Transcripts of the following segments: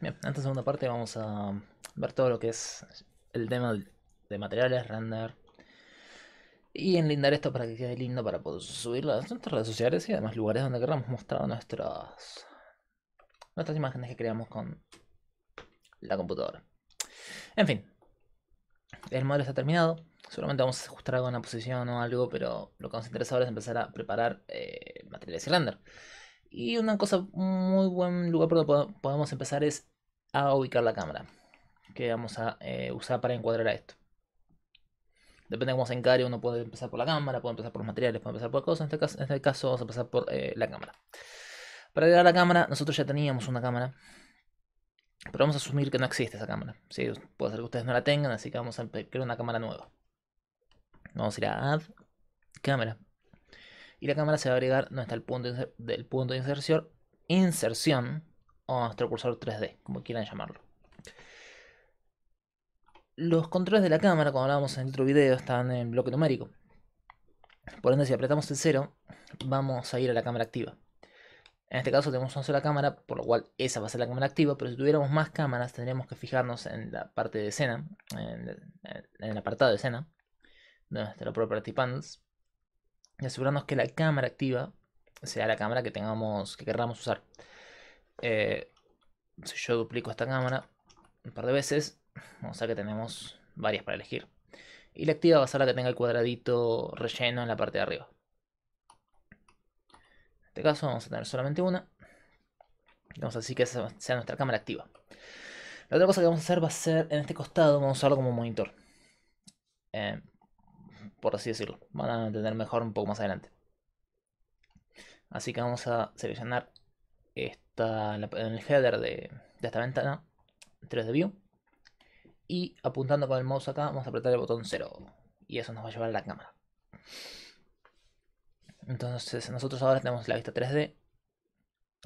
Bien, en esta segunda parte vamos a ver todo lo que es el tema de materiales, render y enlindar esto para que quede lindo para poder subirlo a nuestras redes sociales y además lugares donde queramos mostrar nuestras, nuestras imágenes que creamos con la computadora. En fin, el modelo está terminado. Solamente vamos a ajustar algo posición o algo, pero lo que nos interesa ahora es empezar a preparar eh, materiales y render. Y una cosa, muy buen lugar por donde podemos empezar es a ubicar la cámara que vamos a eh, usar para encuadrar a esto. Depende de cómo se encare, uno puede empezar por la cámara, puede empezar por los materiales, puede empezar por cosas. En este caso, en este caso vamos a empezar por eh, la cámara. Para agregar la cámara, nosotros ya teníamos una cámara. Pero vamos a asumir que no existe esa cámara. ¿sí? Puede ser que ustedes no la tengan, así que vamos a crear una cámara nueva. Vamos a ir a Add, Cámara y la cámara se va a agregar no está el punto de, del punto de inserción, inserción o nuestro cursor 3D, como quieran llamarlo. Los controles de la cámara, como hablábamos en el otro video, están en bloque numérico. Por ende, si apretamos el 0, vamos a ir a la cámara activa. En este caso tenemos una sola cámara, por lo cual esa va a ser la cámara activa, pero si tuviéramos más cámaras tendríamos que fijarnos en la parte de escena, en, el, apartado de escena, de nuestra property panels, y asegurarnos que la cámara activa sea la cámara que tengamos que querramos usar. Eh, si yo duplico esta cámara un par de veces, vamos a ver que tenemos varias para elegir. Y la activa va a ser la que tenga el cuadradito relleno en la parte de arriba. En este caso vamos a tener solamente una. Vamos a decir que esa sea nuestra cámara activa. La otra cosa que vamos a hacer va a ser en este costado, vamos a usarlo como monitor. Eh, por así decirlo. Van a entender mejor un poco más adelante. Así que vamos a seleccionar esta, en el header de, de esta ventana 3D View. Y apuntando con el mouse acá vamos a apretar el botón 0. Y eso nos va a llevar a la cámara. Entonces nosotros ahora tenemos la vista 3D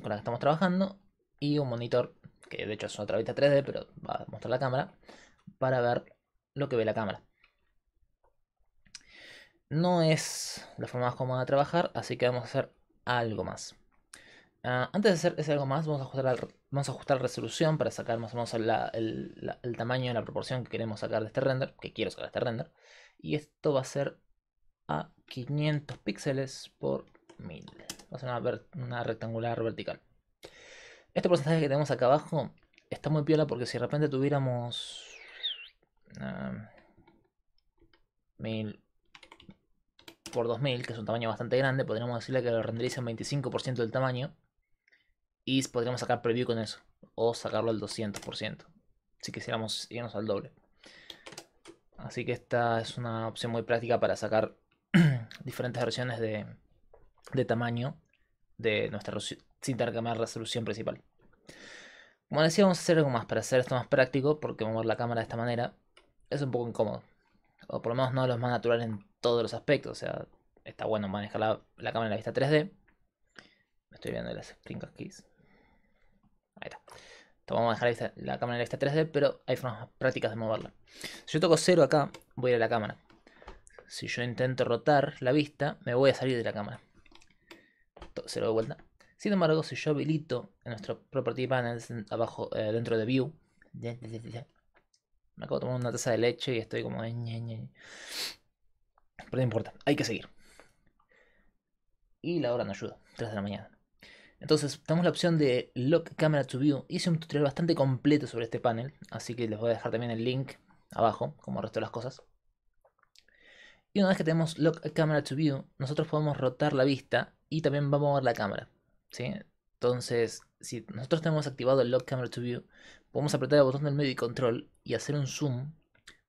con la que estamos trabajando. Y un monitor, que de hecho es otra vista 3D, pero va a mostrar la cámara. Para ver lo que ve la cámara no es la forma más cómoda de trabajar, así que vamos a hacer algo más. Ah, antes de hacer ese algo más, vamos a ajustar, la, vamos a ajustar resolución para sacar más o menos el, tamaño el, tamaño, la proporción que queremos sacar de este render, que quiero sacar de este render. Y esto va a ser a 500 píxeles por 1000. Vamos a hacer una, rectangular vertical. Este porcentaje que tenemos acá abajo está muy piola porque si de repente tuviéramos... 1000, ah, por 2000, que es un tamaño bastante grande, podríamos decirle que lo renderice en 25% del tamaño. Y podríamos sacar preview con eso. O sacarlo al 200%. Si quisiéramos irnos al doble. Así que esta es una opción muy práctica para sacar diferentes versiones de, tamaño de nuestra sin tener que cambiar la resolución principal. Como decía, vamos a hacer algo más para hacer esto más práctico, porque mover la cámara de esta manera es un poco incómodo. O por lo menos no lo más natural en todos los aspectos. O sea, está bueno manejar la, cámara en la vista 3D. Me estoy viendo las screencast keys. Ahí está. Entonces vamos a dejar la, cámara en la vista 3D, pero hay formas prácticas de moverla. Si yo toco 0 acá, voy a ir a la cámara. Si yo intento rotar la vista, me voy a salir de la cámara. Cero de vuelta. Sin embargo, si yo habilito en nuestro property panel abajo eh, dentro de view, me acabo de tomar una taza de leche y estoy como pero no importa, hay que seguir. Y la hora no ayuda, 3 de la mañana. Entonces, tenemos la opción de Lock Camera to View. Hice un tutorial bastante completo sobre este panel, así que les voy a dejar también el link abajo, como el resto de las cosas. Y una vez que tenemos Lock Camera to View, nosotros podemos rotar la vista y también vamos a ver la cámara. ¿sí? Entonces, si nosotros tenemos activado el Lock Camera to View, podemos apretar el botón del medio y control y hacer un zoom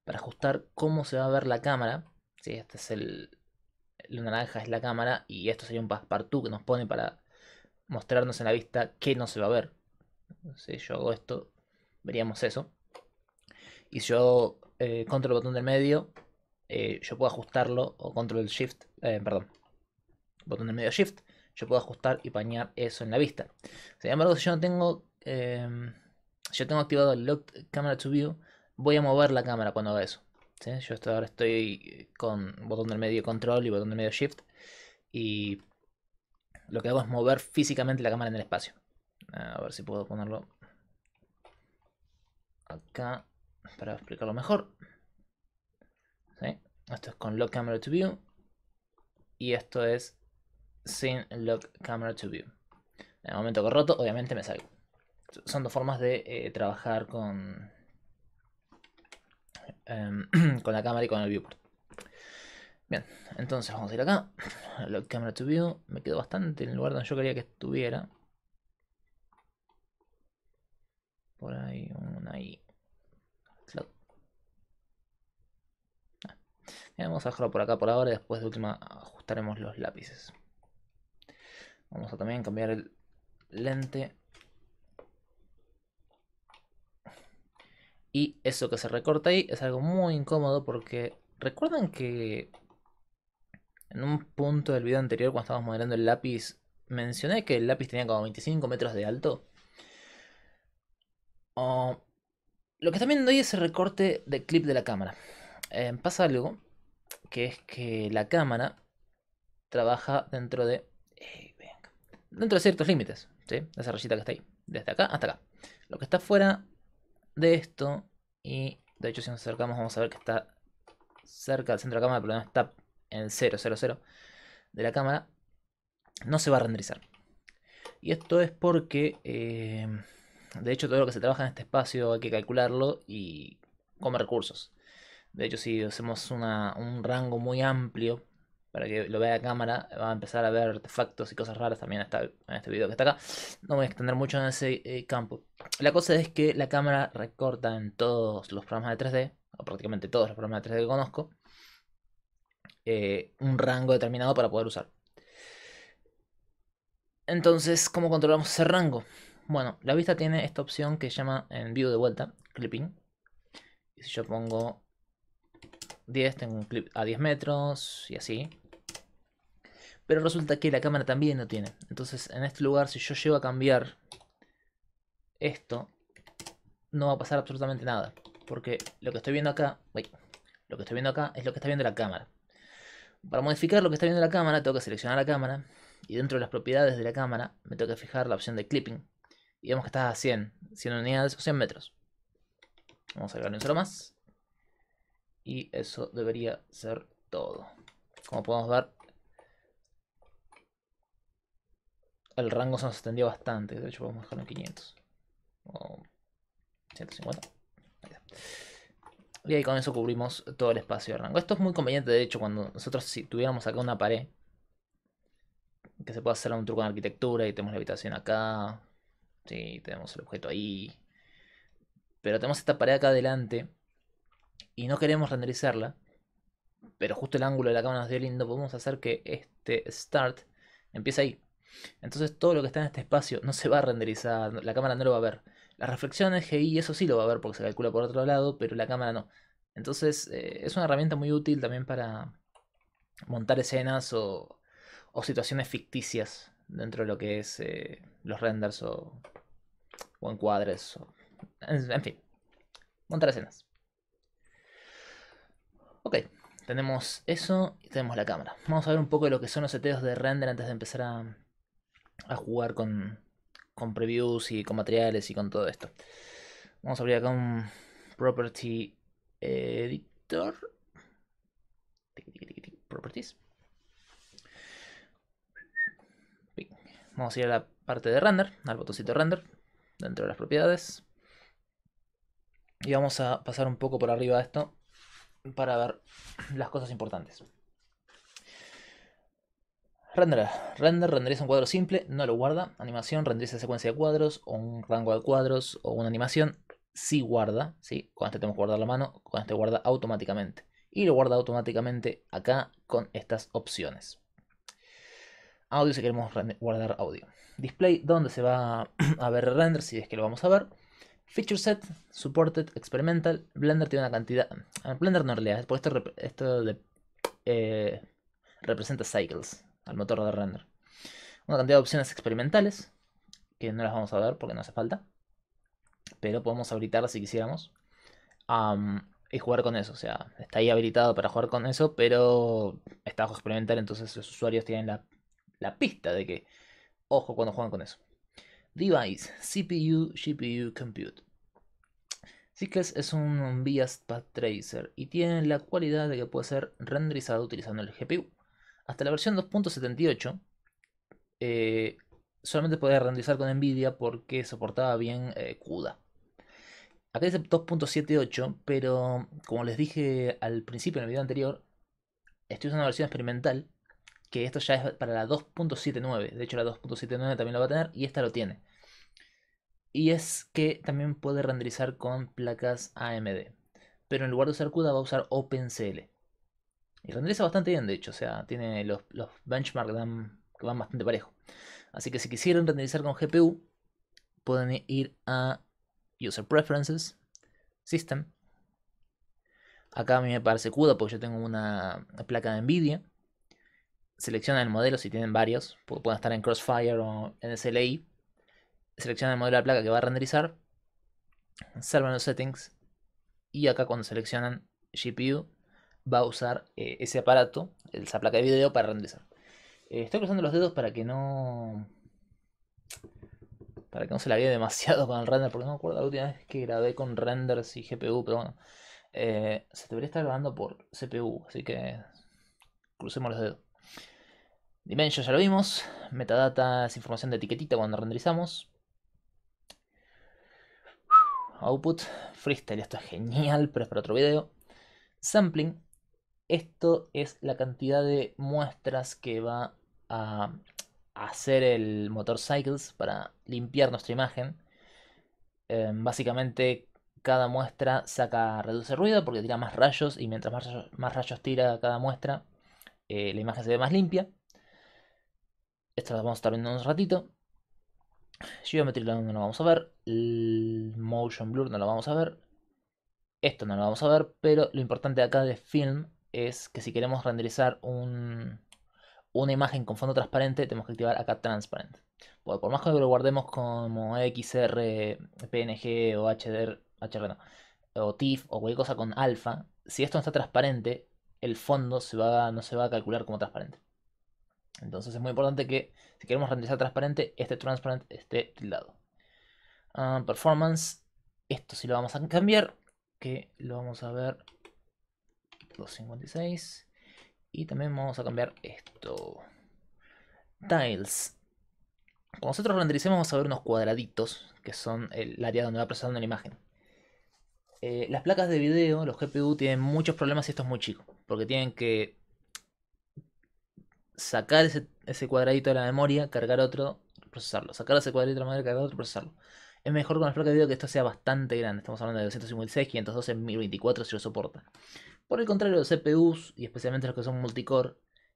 para ajustar cómo se va a ver la cámara este es el. Lo naranja es la cámara y esto sería un passepartout que nos pone para mostrarnos en la vista que no se va a ver. Si yo hago esto, veríamos eso. Y si yo eh, control el botón del medio, eh, yo puedo ajustarlo, o control shift, eh, perdón, botón del medio shift, yo puedo ajustar y pañar eso en la vista. Sin embargo, si yo no tengo, eh, si yo tengo activado el locked camera to view, voy a mover la cámara cuando haga eso. Yo ahora estoy con botón del medio control y botón del medio shift. Y lo que hago es mover físicamente la cámara en el espacio. A ver si puedo ponerlo acá para explicarlo mejor. Esto es con Lock Camera to View. Y esto es sin Lock Camera to View. En el momento que roto, obviamente me salgo. Son dos formas de eh, trabajar con, Em, con la cámara y con el viewport. Bien, entonces vamos a ir acá. La camera to view. Me quedo bastante en el lugar donde yo quería que estuviera. Por ahí, Un ahí. Ah. vamos a dejarlo por acá por ahora y después de última ajustaremos los lápices. Vamos a también cambiar el lente Y eso que se recorta ahí es algo muy incómodo porque recuerdan que en un punto del video anterior cuando estábamos modelando el lápiz mencioné que el lápiz tenía como 25 metros de alto. Oh, lo que también doy es el recorte de clip de la cámara. Eh, pasa algo que es que la cámara trabaja dentro de eh, dentro de ciertos límites, ¿sí? esa rayita que está ahí, desde acá hasta acá. Lo que está afuera de esto. Y de hecho si nos acercamos vamos a ver que está cerca del centro de la cámara, pero no está en 0 de la cámara. No se va a renderizar. Y esto es porque, eh, de hecho, todo lo que se trabaja en este espacio hay que calcularlo y come recursos. De hecho, si hacemos un rango muy amplio para que lo vea la cámara, va a empezar a ver artefactos y cosas raras también en este video que está acá. No voy a extender mucho en ese eh, campo. La cosa es que la cámara recorta en todos los programas de 3D, o prácticamente todos los programas de 3D que conozco, eh, un rango determinado para poder usar. Entonces, ¿cómo controlamos ese rango? Bueno, la vista tiene esta opción que se llama en view de vuelta, clipping. Y si yo pongo 10, tengo un clip a 10 metros y así. Pero resulta que la cámara también no tiene. Entonces en este lugar si yo llego a cambiar esto, no va a pasar absolutamente nada. Porque lo que estoy viendo acá, lo que estoy viendo acá es lo que está viendo la cámara. Para modificar lo que está viendo la cámara, tengo que seleccionar la cámara. Y dentro de las propiedades de la cámara, me tengo que fijar la opción de clipping. Y vemos que está a 100, 100 unidades o 100 metros. Vamos a agregarle un solo más. Y eso debería ser todo. Como podemos ver, el rango se nos extendió bastante. De hecho, podemos dejarlo en 500. O 150. Y ahí con eso cubrimos todo el espacio de rango. Esto es muy conveniente, de hecho, cuando nosotros si tuviéramos acá una pared. Que se puede hacer un truco en arquitectura y tenemos la habitación acá. Sí, tenemos el objeto ahí. Pero tenemos esta pared acá adelante. Y no queremos renderizarla. Pero justo el ángulo de la cámara nos dio lindo. Podemos hacer que este start empiece ahí. Entonces todo lo que está en este espacio no se va a renderizar, la cámara no lo va a ver. Las reflexiones GI, eso sí lo va a ver porque se calcula por otro lado, pero la cámara no. Entonces eh, es una herramienta muy útil también para montar escenas o, situaciones ficticias dentro de lo que es eh, los renders o, encuadres. en, fin, montar escenas. Ok, tenemos eso y tenemos la cámara. Vamos a ver un poco de lo que son los seteos de render antes de empezar a, a jugar con, previews y con materiales y con todo esto. Vamos a abrir acá un property eh, editor. Properties. Vamos a ir a la parte de render, al botoncito render, dentro de las propiedades. Y vamos a pasar un poco por arriba de esto para ver las cosas importantes. Render, Render, renderiza un cuadro simple, no lo guarda. Animación, renderiza secuencia de cuadros, o un rango de cuadros, o una animación. Sí guarda, ¿sí? Con este tenemos que guardar la mano, con este guarda automáticamente. Y lo guarda automáticamente acá con estas opciones. Audio si queremos guardar audio. Display, donde se va a ver render, si es que lo vamos a ver. Feature set, supported, experimental. Blender tiene una cantidad... Ah, Blender no en realidad, porque esto, eh, representa cycles al motor de render. Una cantidad de opciones experimentales, que no las vamos a ver porque no hace falta. Pero podemos habilitarlas si quisiéramos. y jugar con eso. O sea, está ahí habilitado para jugar con eso, pero está bajo experimental, entonces los usuarios tienen la, pista de que, ojo cuando juegan con eso. Device, CPU, GPU, Compute. Cycles es un bias path tracer y tiene la cualidad de que puede ser renderizado utilizando el GPU. Hasta la versión 2.78 eh, solamente podía renderizar con Nvidia porque soportaba bien eh, CUDA. Acá dice 2.78, pero como les dije al principio en el video anterior, estoy usando una versión experimental, que esto ya es para la 2.79. De hecho la 2.79 también lo va a tener y esta lo tiene. Y es que también puede renderizar con placas AMD. Pero en lugar de usar CUDA va a usar OpenCL. Y renderiza bastante bien, de hecho, o sea, tiene los, benchmarks que van, bastante parejo. Así que si quisieran renderizar con GPU, pueden ir a User Preferences, System. Acá a mí me parece CUDA porque yo tengo una placa de NVIDIA. Seleccionan el modelo si tienen varios, pueden estar en Crossfire o en SLI. Seleccionan el modelo de la placa que va a renderizar. Salvan los settings. Y acá cuando seleccionan GPU, va a usar eh, ese aparato, esa placa de video, para renderizar. Eh, estoy cruzando los dedos para que no. Para que no se la vea demasiado con el render, porque no me acuerdo la última vez que grabé con renders y GPU, pero bueno. Eh, se debería estar grabando por CPU, así que crucemos los dedos. Dimension ya lo vimos. Metadata es información de etiquetita cuando renderizamos. Output, freestyle, esto es genial, pero es para otro video. Sampling, esto es la cantidad de muestras que va a hacer el Motorcycles para limpiar nuestra imagen. Em, básicamente cada muestra saca, reduce ruido porque tira más rayos y mientras más rayos, más rayos tira cada muestra, eh, la imagen se ve más limpia. Esto lo vamos a estar viendo en un ratito. Geometry no lo vamos a ver. motion Blur no lo vamos a ver. Esto no lo vamos a ver, pero lo importante acá de Film es que si queremos renderizar una imagen con fondo transparente, tenemos que activar acá Transparent. por más que lo guardemos como XR, PNG o HDR, HR o TIFF o cualquier cosa con alfa, si esto no está transparente, el fondo no se va a calcular como transparente. Entonces es muy importante que si queremos renderizar transparente, este transparent esté tildado. Ah, performance, esto sí lo vamos a cambiar, que lo vamos a ver 256. Y también vamos a cambiar esto. Tiles. Cuando nosotros rendericemos vamos a ver unos cuadraditos, que son el área donde va procesando la imagen. Eh, las placas de video, los GPU, tienen muchos problemas y esto es muy chico. Porque tienen que sacar ese, cuadradito de la memoria, cargar otro, procesarlo. Sacar ese cuadradito de la memoria, cargar otro, procesarlo. Es mejor con las placas de video que esto sea bastante grande. Estamos hablando de 256, 512, 1024 si lo soporta. Por el contrario, los CPUs, y especialmente los que son multicore,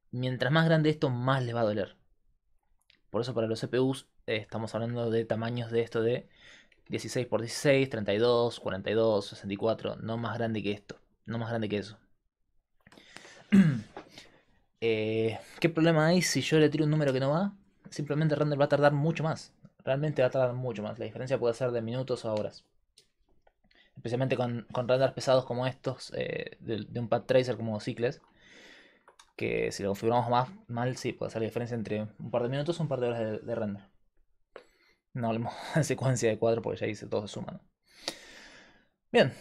mientras más grande esto, más les va a doler. Por eso para los CPUs eh, estamos hablando de tamaños de esto de 16x16, 32, 42, 64, no más grande que esto, no más grande que eso. Eh, ¿Qué problema hay si yo le tiro un número que no va? Simplemente render va a tardar mucho más. Realmente va a tardar mucho más. La diferencia puede ser de minutos o horas especialmente con, con renders pesados como estos, eh, de, un pad tracer como Cycles. que si lo configuramos más mal, sí, puede ser la diferencia entre un par de minutos o un par de horas de, render. No hablemos de secuencia de cuadro porque ya dice todo se suma. Bien.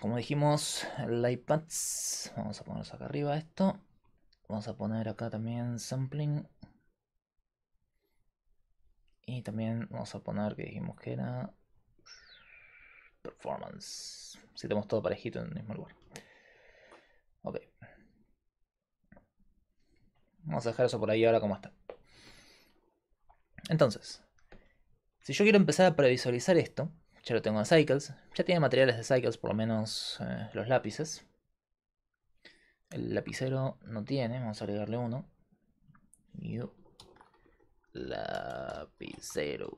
Como dijimos, Light Paths. Vamos a ponernos acá arriba esto. Vamos a poner acá también sampling. Y también vamos a poner que dijimos que era Performance. Si tenemos todo parejito en el mismo lugar. Ok. Vamos a dejar eso por ahí ahora como está. Entonces, si yo quiero empezar a previsualizar esto, ya lo tengo en Cycles, ya tiene materiales de Cycles, por lo menos eh, los lápices. El lapicero no tiene, vamos a agregarle uno. Lapicero.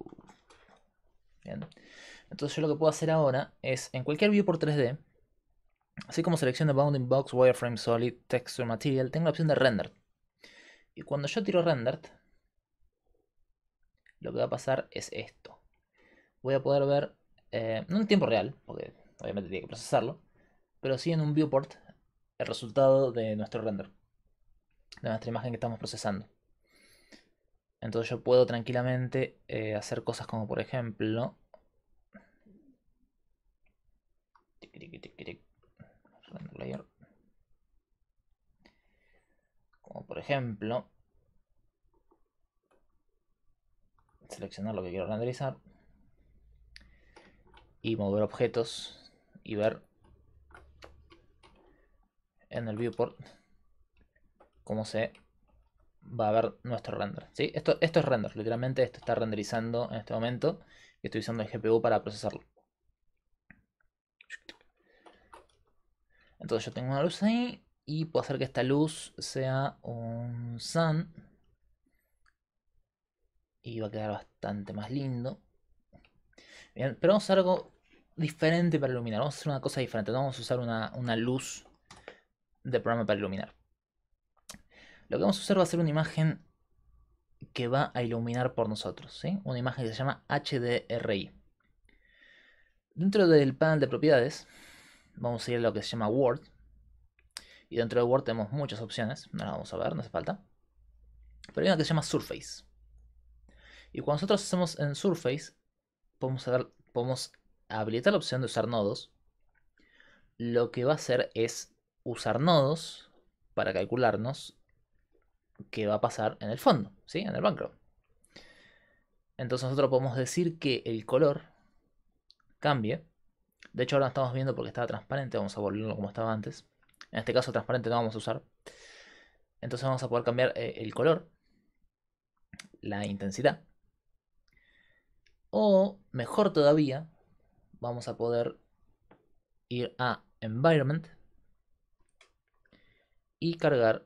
Entonces yo lo que puedo hacer ahora es, en cualquier viewport 3D, así como selecciono Bounding Box, Wireframe Solid, Texture Material, tengo la opción de render. Y cuando yo tiro render, lo que va a pasar es esto. Voy a poder ver, eh, no en tiempo real, porque obviamente tiene que procesarlo, pero sí en un viewport el resultado de nuestro render, de nuestra imagen que estamos procesando. Entonces yo puedo tranquilamente eh, hacer cosas como por ejemplo... Como por ejemplo... Seleccionar lo que quiero renderizar. Y mover objetos. Y ver en el viewport cómo se va a ver nuestro render. ¿sí? Esto, esto es render, literalmente esto está renderizando en este momento. Y estoy usando el GPU para procesarlo. Entonces yo tengo una luz ahí y puedo hacer que esta luz sea un sun. Y va a quedar bastante más lindo. Bien, pero vamos a hacer algo diferente para iluminar. Vamos a hacer una cosa diferente. No vamos a usar una, una luz de programa para iluminar. Lo que vamos a usar va a ser una imagen que va a iluminar por nosotros, ¿sí? Una imagen que se llama HDRI. Dentro del panel de propiedades, vamos a ir a lo que se llama Word. Y dentro de Word tenemos muchas opciones, no las vamos a ver, no hace falta. Pero hay una que se llama Surface. Y cuando nosotros hacemos en Surface, podemos, podemos habilitar la opción de usar nodos. Lo que va a hacer es usar nodos para calcularnos que va a pasar en el fondo, ¿sí? En el banco. Entonces nosotros podemos decir que el color cambie. De hecho ahora lo estamos viendo porque estaba transparente, vamos a volverlo como estaba antes. En este caso transparente no vamos a usar. Entonces vamos a poder cambiar eh, el color, la intensidad. O mejor todavía, vamos a poder ir a Environment y cargar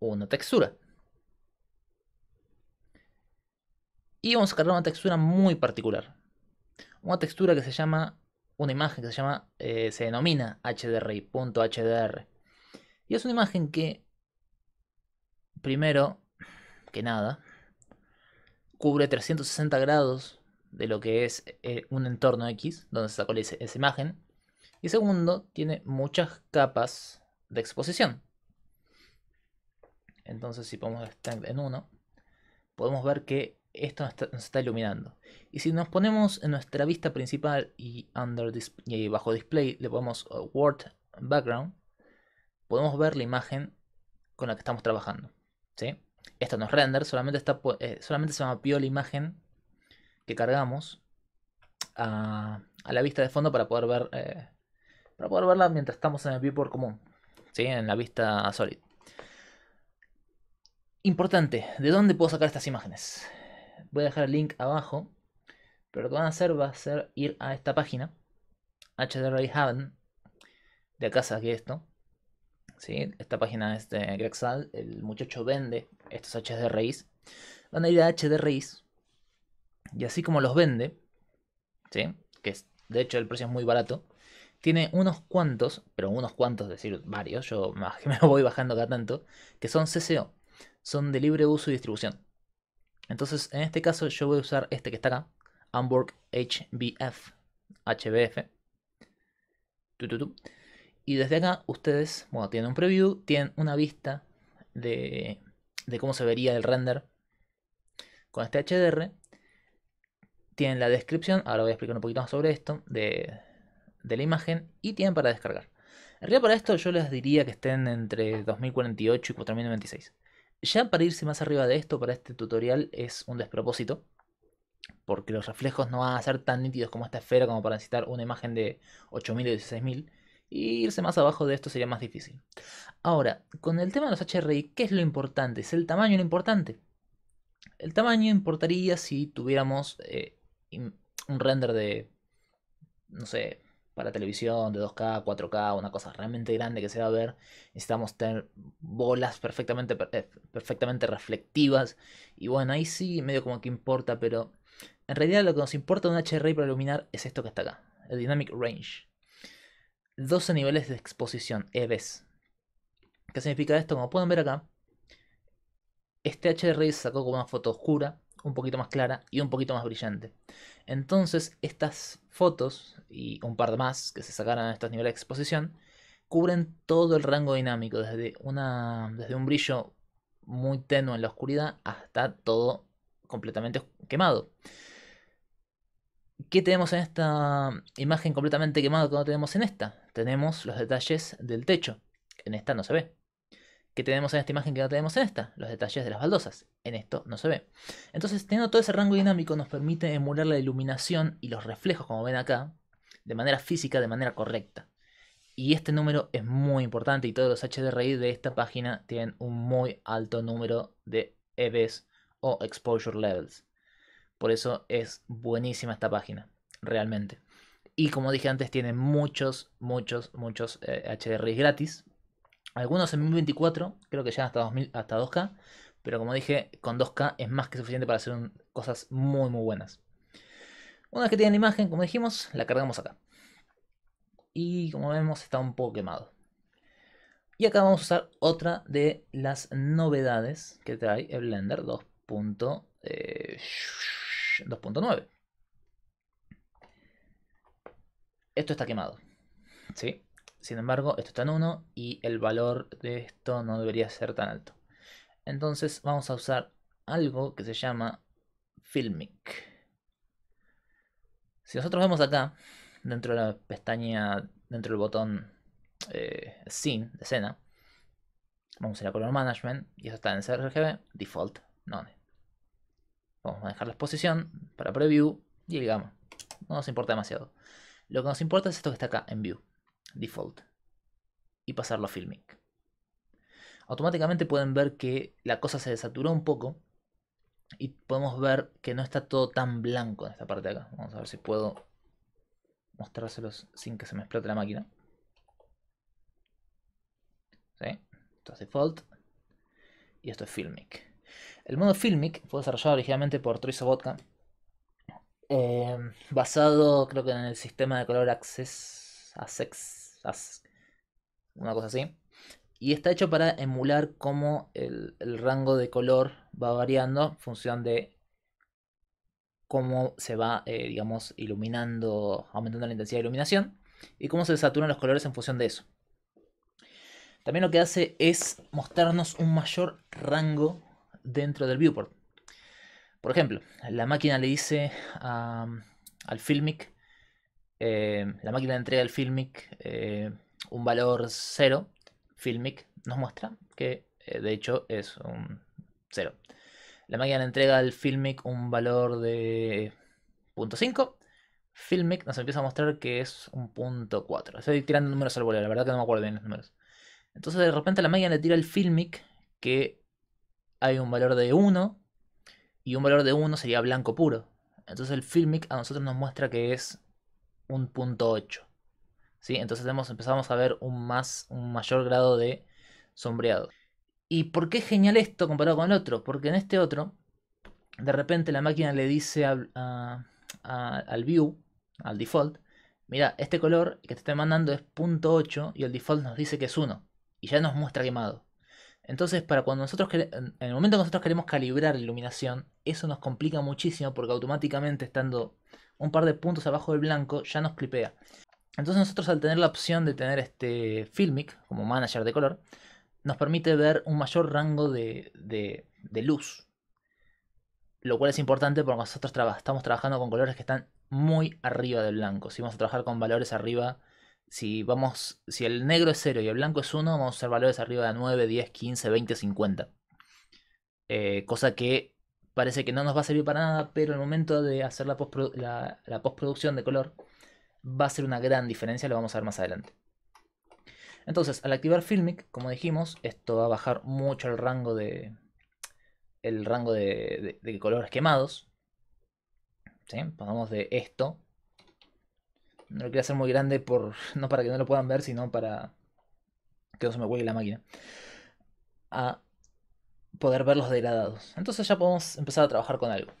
una textura. Y vamos a cargar una textura muy particular. Una textura que se llama, una imagen que se llama, eh, se denomina hdri.hdr. Y es una imagen que, primero que nada, cubre 360 grados de lo que es eh, un entorno X, donde se sacó esa imagen. Y segundo, tiene muchas capas de exposición. Entonces si ponemos estar en 1, podemos ver que esto nos está, iluminando. Y si nos ponemos en nuestra vista principal y, under display, bajo Display le ponemos uh, Word Background, podemos ver la imagen con la que estamos trabajando. ¿sí? Esto no render, solamente, está, eh, solamente se mapeó la imagen que cargamos a, la vista de fondo para poder eh, para poder verla mientras estamos en el viewport común, en la vista solid. Importante, ¿de dónde puedo sacar estas imágenes? Voy a dejar el link abajo, pero lo que van a hacer va a ser ir a esta página, HDRI Haven, de acá saqué esto. ¿sí? Esta página es de Grexal, el muchacho vende estos HDRIs. Van a ir a HDRIs, y así como los vende, ¿sí? que es, de hecho el precio es muy barato, tiene unos cuantos, pero unos cuantos, decir, varios, yo más que me voy bajando cada tanto, que son CCO son de libre uso y distribución. Entonces, en este caso yo voy a usar este que está acá, Hamburg HBF, HBF. Y desde acá ustedes, bueno, tienen un preview, tienen una vista de, cómo se vería el render con este HDR. Tienen la descripción, ahora voy a explicar un poquito más sobre esto, de, de la imagen y tienen para descargar. En realidad para esto yo les diría que estén entre 2048 y 4096. Ya para irse más arriba de esto, para este tutorial es un despropósito, porque los reflejos no van a ser tan nítidos como esta esfera como para necesitar una imagen de 8000 o 16000, y irse más abajo de esto sería más difícil. Ahora, con el tema de los HRI, ¿qué es lo importante? ¿Es el tamaño lo importante? El tamaño importaría si tuviéramos eh, un render de, no sé, para televisión de 2K, 4K, una cosa realmente grande que se va a ver. Necesitamos tener bolas perfectamente, eh, perfectamente reflectivas. Y bueno, ahí sí medio como que importa, pero en realidad lo que nos importa de un HDR para iluminar es esto que está acá, el Dynamic Range. 12 niveles de exposición, EVs. ¿Qué significa esto? Como pueden ver acá, este se sacó como una foto oscura, un poquito más clara y un poquito más brillante. Entonces estas fotos y un par de más que se sacaron a estos niveles de exposición cubren todo el rango dinámico, desde, una, desde un brillo muy tenue en la oscuridad hasta todo completamente quemado. ¿Qué tenemos en esta imagen completamente quemada que no tenemos en esta? Tenemos los detalles del techo. En esta no se ve que tenemos en esta imagen que no tenemos en esta, los detalles de las baldosas. En esto no se ve. Entonces, teniendo todo ese rango dinámico nos permite emular la iluminación y los reflejos, como ven acá, de manera física, de manera correcta. Y este número es muy importante y todos los HDRI de esta página tienen un muy alto número de EVs o Exposure Levels. Por eso es buenísima esta página, realmente. Y como dije antes, tiene muchos, muchos, muchos HDRI eh, gratis algunos en 1024, creo que ya hasta, 2K, pero como dije, con 2K es más que suficiente para hacer cosas muy muy buenas. Una vez que tienen la imagen, como dijimos, la cargamos acá. Y como vemos está un poco quemado. Y acá vamos a usar otra de las novedades que trae el Blender 2.9. Eh, Esto está quemado. ¿Sí? Sin embargo, esto está en 1 y el valor de esto no debería ser tan alto. Entonces vamos a usar algo que se llama Filmic. Si nosotros vemos acá, dentro de la pestaña, dentro del botón eh, Scene, escena, vamos a ir a Color Management y eso está en CRGB, Default, None. Vamos a dejar la exposición para Preview y el Gamma. No nos importa demasiado. Lo que nos importa es esto que está acá en View default y pasarlo a Filmic. Automáticamente pueden ver que la cosa se desaturó un poco y podemos ver que no está todo tan blanco en esta parte de acá. Vamos a ver si puedo mostrárselos sin que se me explote la máquina. ¿Sí? Esto es default y esto es Filmic. El modo Filmic fue desarrollado originalmente por Troy Sobotka, eh, basado creo que en el sistema de color Access, Access una cosa así. Y está hecho para emular cómo el, rango de color va variando en función de cómo se va, eh, digamos, iluminando, aumentando la intensidad de iluminación y cómo se saturan los colores en función de eso. También lo que hace es mostrarnos un mayor rango dentro del viewport. Por ejemplo, la máquina le dice al Filmic la máquina de entrega del Filmic, un valor 0, Filmic nos muestra que de hecho es un 0. La máquina le entrega del Filmic un valor de 0.5, Filmic nos empieza a mostrar que es un punto 4. Estoy tirando números al voleo, la verdad que no me acuerdo bien los números. Entonces de repente la máquina le tira el Filmic que hay un valor de 1 y un valor de 1 sería blanco puro. Entonces el Filmic a nosotros nos muestra que es 1.8. ¿sí? Entonces empezamos a ver un, más, un mayor grado de sombreado. ¿Y por qué es genial esto comparado con el otro? Porque en este otro, de repente la máquina le dice al view, al default, mira, este color que te está mandando es .8 y el default nos dice que es 1. Y ya nos muestra quemado. Entonces, para cuando nosotros en el momento que nosotros queremos calibrar la iluminación, eso nos complica muchísimo porque automáticamente estando un par de puntos abajo del blanco, ya nos clipea. Entonces nosotros al tener la opción de tener este Filmic como manager de color, nos permite ver un mayor rango de, luz. Lo cual es importante porque nosotros estamos trabajando con colores que están muy arriba del blanco. Si vamos a trabajar con valores arriba, si, vamos, si el negro es 0 y el blanco es 1, vamos a hacer valores arriba de 9, 10, 15, 20, 50. cosa que parece que no nos va a servir para nada, pero el momento de hacer la, la, postproducción de color va a ser una gran diferencia, lo vamos a ver más adelante. Entonces, al activar Filmic, como dijimos, esto va a bajar mucho el rango de, el rango de, colores quemados. ¿Sí? de esto. No lo quiero hacer muy grande, por, no para que no lo puedan ver, sino para que no se me huele la máquina. A poder los degradados. Entonces ya podemos empezar a trabajar con algo.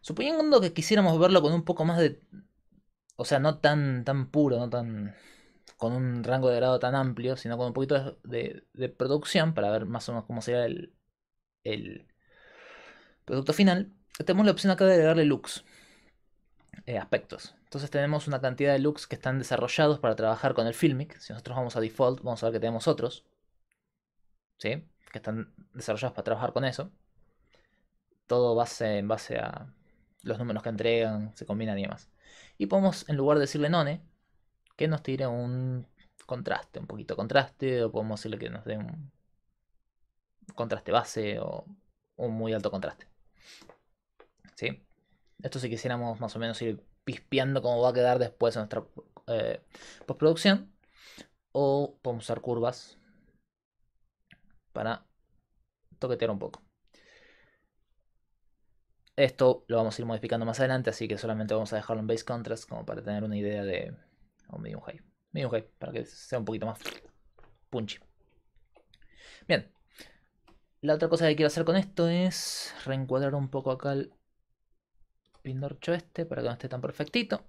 Suponiendo que quisiéramos verlo con un poco más de... O sea, no tan, tan puro, no tan... con un rango de grado tan amplio, sino con un poquito de, producción para ver más o menos cómo sería el, el producto final. Tenemos la opción acá de agregarle looks, eh, aspectos. Entonces tenemos una cantidad de looks que están desarrollados para trabajar con el Filmic. Si nosotros vamos a Default, vamos a ver que tenemos otros. ¿Sí? que están desarrollados para trabajar con eso. Todo base, en base a los números que entregan, se combinan y demás. Y podemos, en lugar de decirle none, que nos tire un contraste, un poquito de contraste, o podemos decirle que nos dé un contraste base o un muy alto contraste. ¿Sí? Esto si quisiéramos más o menos ir pispeando cómo va a quedar después en nuestra eh, postproducción. O podemos usar curvas para toquetear un poco. Esto lo vamos a ir modificando más adelante, así que solamente vamos a dejarlo en base contrast como para tener una idea de... Un medium high. Medium para que sea un poquito más punchy. Bien. La otra cosa que quiero hacer con esto es reencuadrar un poco acá el pindorcho este para que no esté tan perfectito.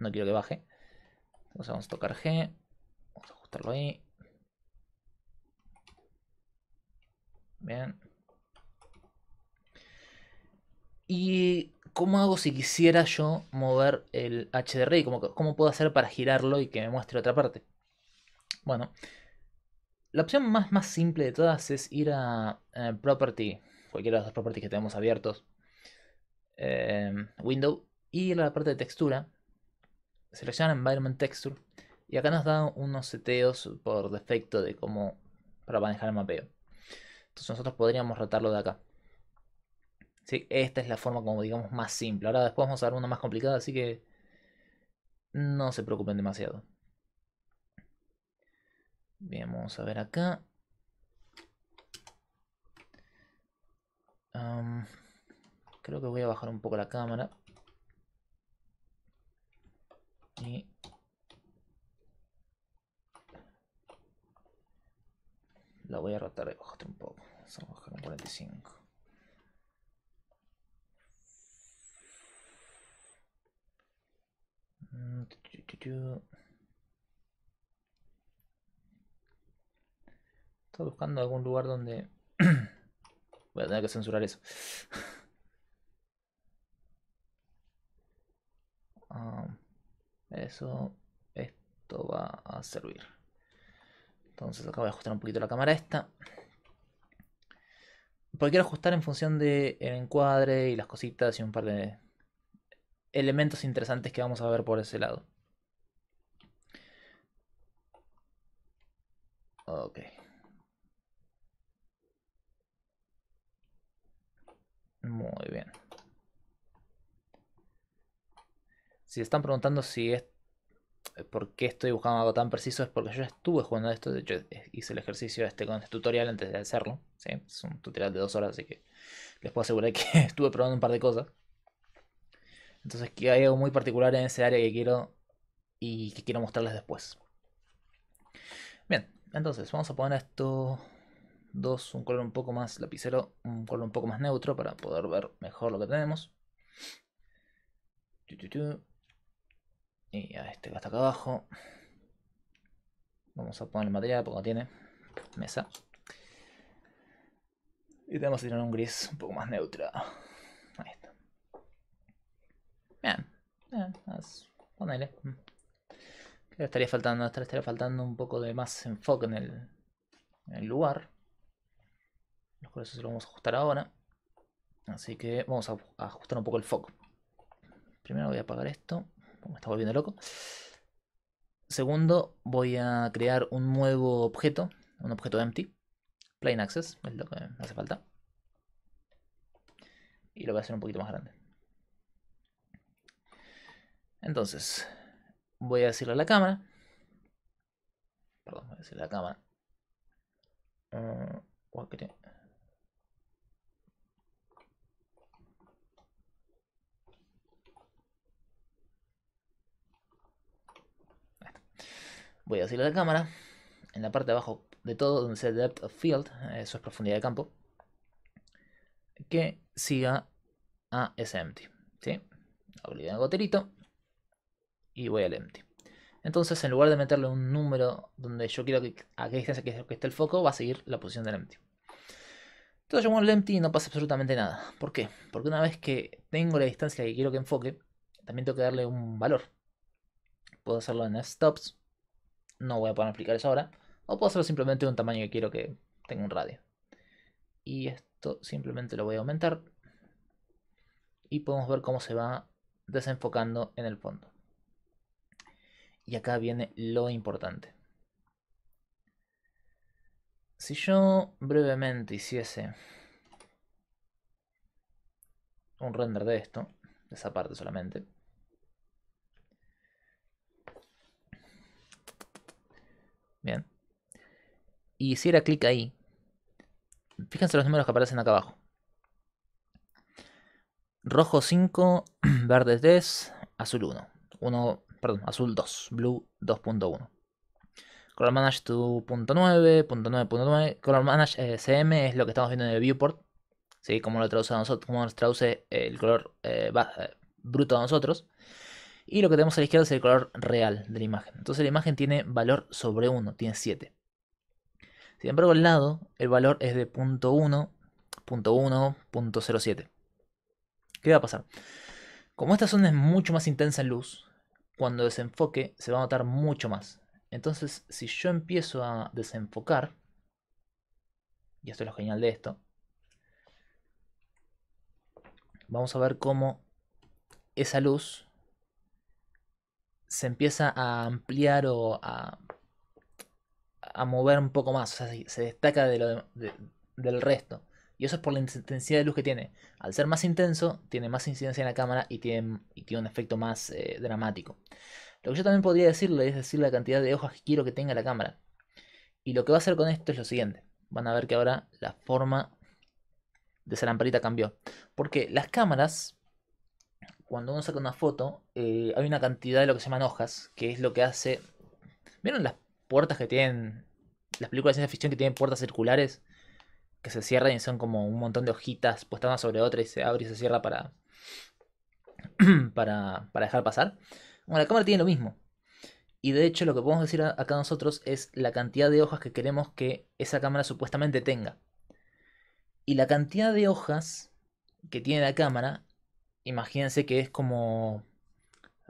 No quiero que baje. Entonces vamos a tocar G. Vamos a ajustarlo ahí. Bien. ¿Y cómo hago si quisiera yo mover el HDRI? ¿Cómo, ¿Cómo puedo hacer para girarlo y que me muestre otra parte? Bueno, la opción más, más simple de todas es ir a Property, cualquiera de las properties que tenemos abiertos, em, Window, y ir a la parte de textura, seleccionar Environment Texture, y acá nos da unos seteos por defecto de cómo para manejar el mapeo. Entonces nosotros podríamos rotarlo de acá. ¿Sí? Esta es la forma como digamos más simple. Ahora después vamos a dar una más complicada, así que no se preocupen demasiado. vamos a ver acá. creo que voy a bajar un poco la cámara. Y La voy a rotar de bajo un poco. Vamos a bajar un 45. Mm, Estoy buscando algún lugar donde... voy a tener que censurar eso. Ah, eso... Esto va a servir. Entonces acá voy ajustar un poquito la cámara esta. Porque quiero ajustar en función del el encuadre y las cositas y un par de elementos interesantes que vamos a ver por ese lado. Ok. Muy bien. Si están preguntando si es eh, por qué estoy buscando algo tan preciso es porque yo estuve jugando esto. De hecho, eh, hice el ejercicio este con este tutorial antes de hacerlo. ¿sí? Es un tutorial de dos horas, así que les puedo asegurar que estuve probando un par de cosas. Entonces, que hay algo muy particular en ese área que quiero y que quiero mostrarles después. Bien, entonces vamos a poner esto dos, un color un poco más lapicero, un color un poco más neutro para poder ver mejor lo que tenemos. Y a este que está acá abajo. Vamos a poner el material porque no tiene mesa. Y tenemos que tirar un gris un poco más neutro. Ahí está. Bien. Bien. Ponele. que estaría faltando, estaría faltando un poco de más enfoque en el, lugar. Los colores se los vamos a ajustar ahora. Así que vamos a ajustar un poco el foco. Primero voy a apagar esto me está volviendo loco. Segundo, voy a crear un nuevo objeto, un objeto empty, plain access, es lo que me hace falta. Y lo voy a hacer un poquito más grande. Entonces, voy a decirle a la cámara, perdón, voy a decirle a la cámara, uh, Voy a decirle a la cámara, en la parte de abajo de todo, donde sea Depth of Field, eso es profundidad de campo, que siga a ese empty. ¿sí? el goterito y voy al empty. Entonces, en lugar de meterle un número donde yo quiero que a qué distancia que esté el foco, va a seguir la posición del empty. Entonces, llamo al empty y no pasa absolutamente nada. ¿Por qué? Porque una vez que tengo la distancia que quiero que enfoque, también tengo que darle un valor. Puedo hacerlo en stops no voy a poder explicar eso ahora. O puedo hacerlo simplemente un tamaño que quiero que tenga un radio. Y esto simplemente lo voy a aumentar. Y podemos ver cómo se va desenfocando en el fondo. Y acá viene lo importante. Si yo brevemente hiciese un render de esto, de esa parte solamente, Bien. Y si hiciera clic ahí. Fíjense los números que aparecen acá abajo. Rojo 5, verde 3, azul 1. 1 perdón, azul 2, blue 2.1. Color Manage 2.9, 9.9. Color Manage eh, CM es lo que estamos viendo en el viewport. ¿sí? Como lo traduce nosotros, nos traduce el color eh, eh, bruto a nosotros. Y lo que tenemos a la izquierda es el color real de la imagen. Entonces la imagen tiene valor sobre 1, tiene 7. Sin embargo, al lado el valor es de 0.1, 0.1, 0.07. ¿Qué va a pasar? Como esta zona es mucho más intensa en luz, cuando desenfoque se va a notar mucho más. Entonces, si yo empiezo a desenfocar, y esto es lo genial de esto, vamos a ver cómo esa luz se empieza a ampliar o a, mover un poco más, o sea, se, destaca del resto. Y eso es por la intensidad de luz que tiene. Al ser más intenso, tiene más incidencia en la cámara y tiene, un efecto más eh, dramático. Lo que yo también podría decirle es decir la cantidad de hojas que quiero que tenga la cámara. Y lo que va a hacer con esto es lo siguiente. Van a ver que ahora la forma de esa lamparita cambió. Porque las cámaras cuando uno saca una foto, eh, hay una cantidad de lo que se llaman hojas, que es lo que hace... ¿Vieron las puertas que tienen... Las películas de ciencia ficción que tienen puertas circulares? Que se cierran y son como un montón de hojitas puestas una sobre otra y se abre y se cierra para... para, para dejar pasar. Bueno, la cámara tiene lo mismo. Y de hecho lo que podemos decir acá nosotros es la cantidad de hojas que queremos que esa cámara supuestamente tenga. Y la cantidad de hojas que tiene la cámara imagínense que es como.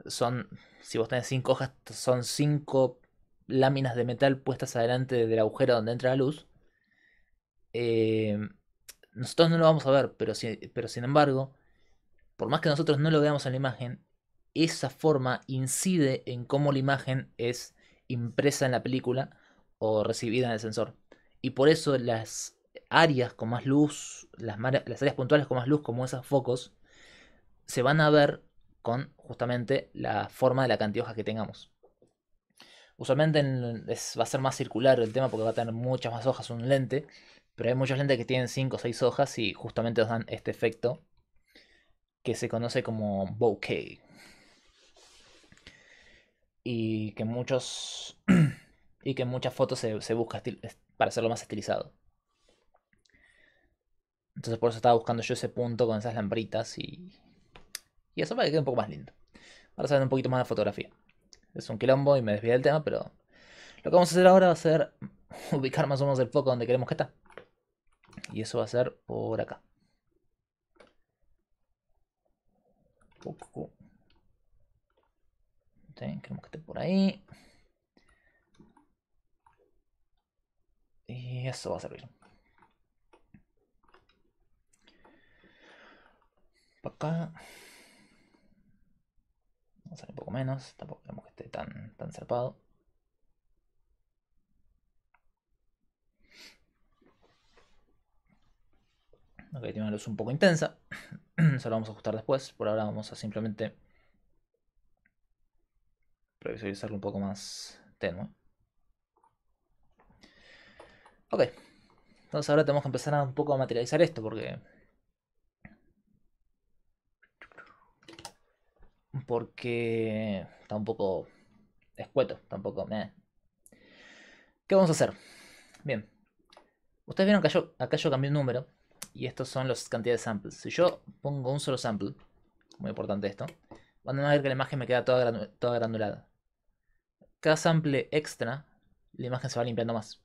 Son. Si vos tenés cinco hojas, son cinco láminas de metal puestas adelante del agujero donde entra la luz. Eh, nosotros no lo vamos a ver, pero, si, pero sin embargo, por más que nosotros no lo veamos en la imagen, esa forma incide en cómo la imagen es impresa en la película o recibida en el sensor. Y por eso las áreas con más luz, las, las áreas puntuales con más luz, como esos focos, se van a ver con justamente la forma de la cantidad que tengamos. Usualmente va a ser más circular el tema porque va a tener muchas más hojas un lente, pero hay muchos lentes que tienen 5 o 6 hojas y justamente os dan este efecto que se conoce como bokeh. Y que muchos y que en muchas fotos se, busca para hacerlo más estilizado. Entonces por eso estaba buscando yo ese punto con esas lambritas y, y eso para que quede un poco más lindo. Ahora saben un poquito más de fotografía. Es un quilombo y me desvié del tema, pero lo que vamos a hacer ahora va a ser ubicar más o menos el foco donde queremos que está. Y eso va a ser por acá. queremos que esté por ahí. Y eso va a servir. Para acá. Vamos a salir un poco menos, tampoco queremos que esté tan, tan zarpado. Ok, tiene una luz un poco intensa. Eso lo vamos a ajustar después. Por ahora vamos a simplemente previsualizarlo un poco más tenue. Ok. Entonces ahora tenemos que empezar a un poco a materializar esto porque Porque está un poco escueto, tampoco me... ¿Qué vamos a hacer? Bien. Ustedes vieron que acá yo cambié un número. Y estos son las cantidades de samples. Si yo pongo un solo sample, muy importante esto, van a ver que la imagen me queda toda, toda granulada. Cada sample extra, la imagen se va limpiando más.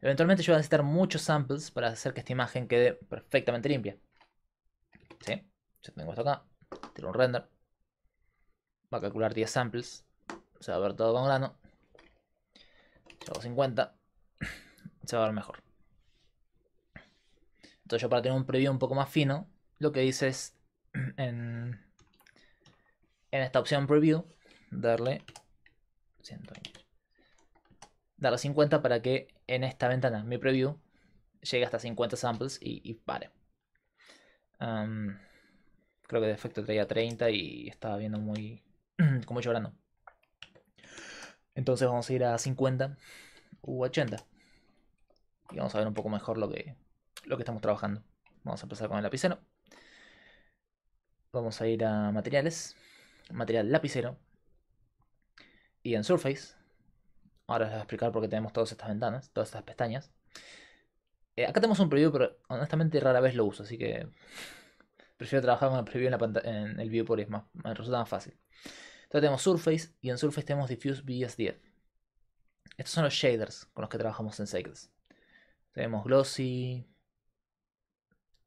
Eventualmente yo voy a necesitar muchos samples para hacer que esta imagen quede perfectamente limpia. ¿Sí? Yo tengo esto acá, tiro un render. Va a calcular 10 samples. Se va a ver todo con grano. Si hago 50, se va a ver mejor. Entonces yo para tener un preview un poco más fino, lo que hice es en, en esta opción preview, darle, 120, darle 50 para que en esta ventana, mi preview, llegue hasta 50 samples y, pare. creo que de efecto traía 30 y estaba viendo muy, como llorando. Entonces vamos a ir a 50 u 80. Y vamos a ver un poco mejor lo que, lo que estamos trabajando. Vamos a empezar con el lapicero. Vamos a ir a materiales. Material lapicero. Y en Surface. Ahora les voy a explicar por qué tenemos todas estas ventanas, todas estas pestañas. Eh, acá tenemos un preview, pero honestamente rara vez lo uso, así que prefiero trabajar con el preview en, el viewport, es más, me resulta más fácil. Entonces tenemos Surface y en Surface tenemos Diffuse BS10. Estos son los shaders con los que trabajamos en Cycles. Tenemos Glossy,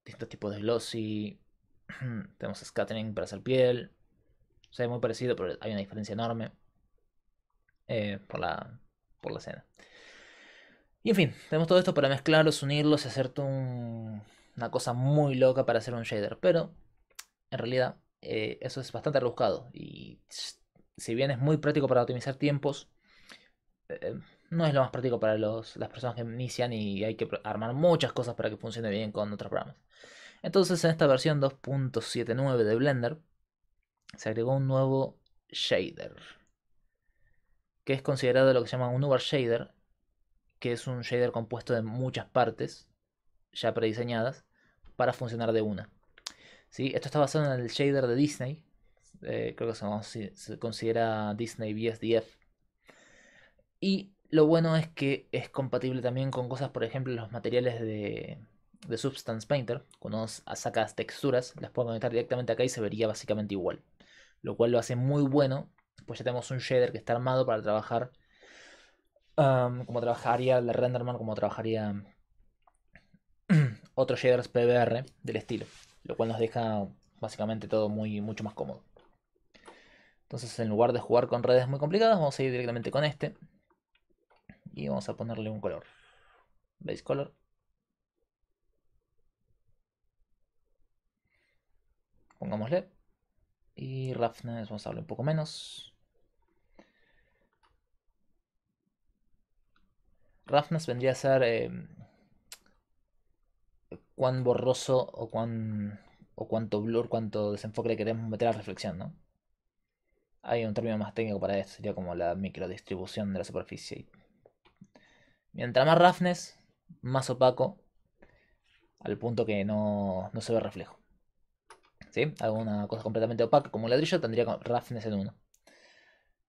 distintos tipos de Glossy, tenemos Scattering para hacer piel. O sea, es muy parecido, pero hay una diferencia enorme eh, por, la, por la escena. Y en fin, tenemos todo esto para mezclarlos, unirlos y hacerte una cosa muy loca para hacer un shader. Pero en realidad eh, eso es bastante rebuscado. Y si bien es muy práctico para optimizar tiempos, eh, eh, no es lo más práctico para las personas que inician y hay que armar muchas cosas para que funcione bien con otros programas. Entonces en esta versión 2.79 de Blender se agregó un nuevo shader, que es considerado lo que se llama un Uber Shader, que es un shader compuesto de muchas partes ya prediseñadas para funcionar de una. Esto está basado en el shader de Disney. Eh, creo que se, considera Disney BSDF. Y lo bueno es que es compatible también con cosas, por ejemplo, los materiales de, Substance Painter. Cuando sacas texturas, las puedo conectar directamente acá y se vería básicamente igual. Lo cual lo hace muy bueno. Pues ya tenemos un shader que está armado para trabajar como trabajaría la Renderman, como trabajaría otros shaders PBR del estilo lo cual nos deja básicamente todo muy, mucho más cómodo. Entonces en lugar de jugar con redes muy complicadas, vamos a ir directamente con este. Y vamos a ponerle un color. Base color. Pongámosle. Y roughness vamos a darle un poco menos. Roughness vendría a ser eh, cuán borroso o cuán o cuánto blur, cuánto desenfoque le queremos meter a la reflexión, ¿no? Hay un término más técnico para eso, sería como la microdistribución de la superficie. Mientras más roughness, más opaco, al punto que no, se ve reflejo. ¿Sí? Alguna cosa completamente opaca como un ladrillo tendría roughness en uno.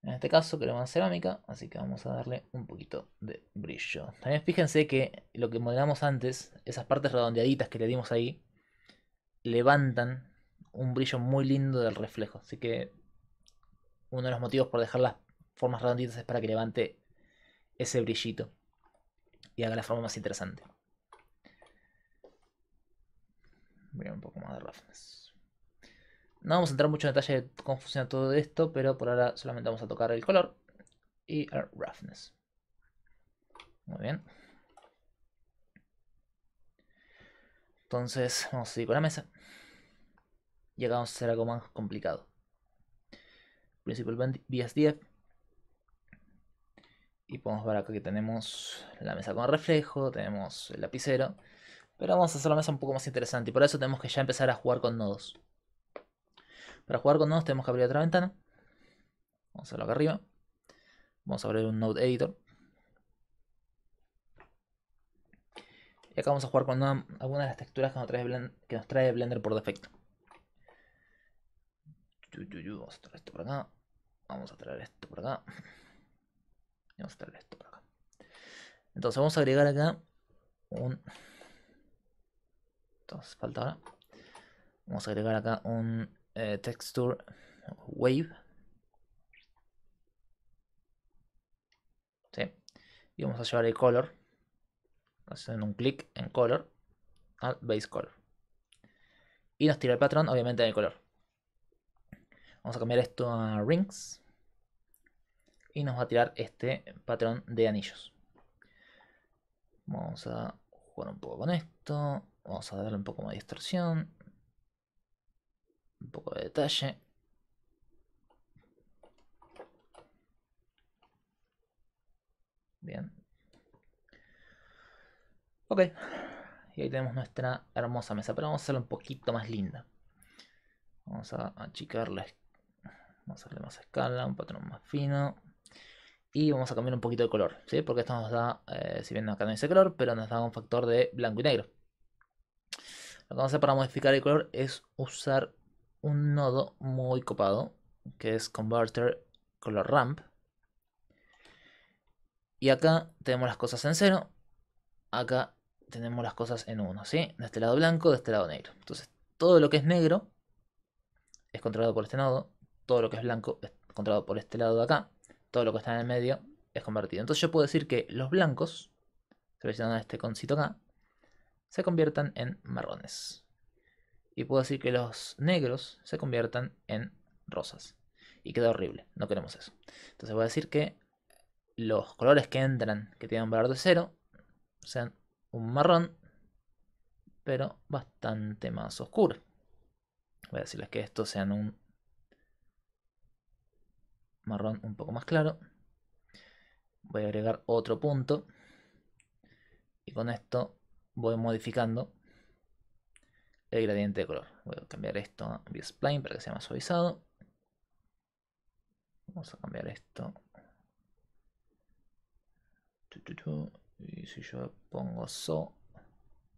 En este caso queremos cerámica, así que vamos a darle un poquito de brillo. También fíjense que lo que modelamos antes, esas partes redondeaditas que le dimos ahí, levantan un brillo muy lindo del reflejo. Así que uno de los motivos por dejar las formas redonditas es para que levante ese brillito y haga la forma más interesante. Voy a un poco más de roughness. No vamos a entrar mucho en detalle de cómo funciona todo esto, pero por ahora solamente vamos a tocar el color y el roughness. Muy bien. Entonces vamos a seguir con la mesa. Y acá vamos a hacer algo más complicado. Principal BSDF. Y podemos ver acá que tenemos la mesa con reflejo, tenemos el lapicero. Pero vamos a hacer la mesa un poco más interesante y por eso tenemos que ya empezar a jugar con nodos. Para jugar con nodos tenemos que abrir otra ventana. Vamos a hacerlo acá arriba. Vamos a abrir un Node Editor. Y acá vamos a jugar con algunas de las texturas que nos, trae Blender, que nos trae Blender por defecto. Vamos a traer esto por acá. Vamos a traer esto por acá. Y vamos a traer esto por acá. Entonces vamos a agregar acá un... Entonces falta ahora. Vamos a agregar acá un eh, texture wave. Y vamos a llevar el color. Haciendo un clic en color. Al base color. Y nos tira el patrón, obviamente, en el color. Vamos a cambiar esto a rings. Y nos va a tirar este patrón de anillos. Vamos a jugar un poco con esto. Vamos a darle un poco más de distorsión. Un poco de detalle. Bien. Ok. Y ahí tenemos nuestra hermosa mesa. Pero vamos a hacerla un poquito más linda. Vamos a achicarla. Vamos a hacerle más escala, un patrón más fino. Y vamos a cambiar un poquito de color, ¿sí? Porque esto nos da, eh, si bien acá no dice color, pero nos da un factor de blanco y negro. Lo que vamos a hacer para modificar el color es usar un nodo muy copado que es Converter Color Ramp. Y acá tenemos las cosas en cero, Acá tenemos las cosas en uno, ¿sí? De este lado blanco, de este lado negro. Entonces, todo lo que es negro es controlado por este nodo. Todo lo que es blanco es controlado por este lado de acá. Todo lo que está en el medio es convertido. Entonces yo puedo decir que los blancos, seleccionando este concito acá, se conviertan en marrones y puedo decir que los negros se conviertan en rosas. Y queda horrible, no queremos eso. Entonces voy a decir que los colores que entran, que tienen un valor de cero, sean un marrón, pero bastante más oscuro. Voy a decirles que estos sean un marrón un poco más claro. Voy a agregar otro punto. Y con esto voy modificando el gradiente de color. Voy a cambiar esto a Spline para que sea más suavizado. Vamos a cambiar esto. Y si yo pongo so.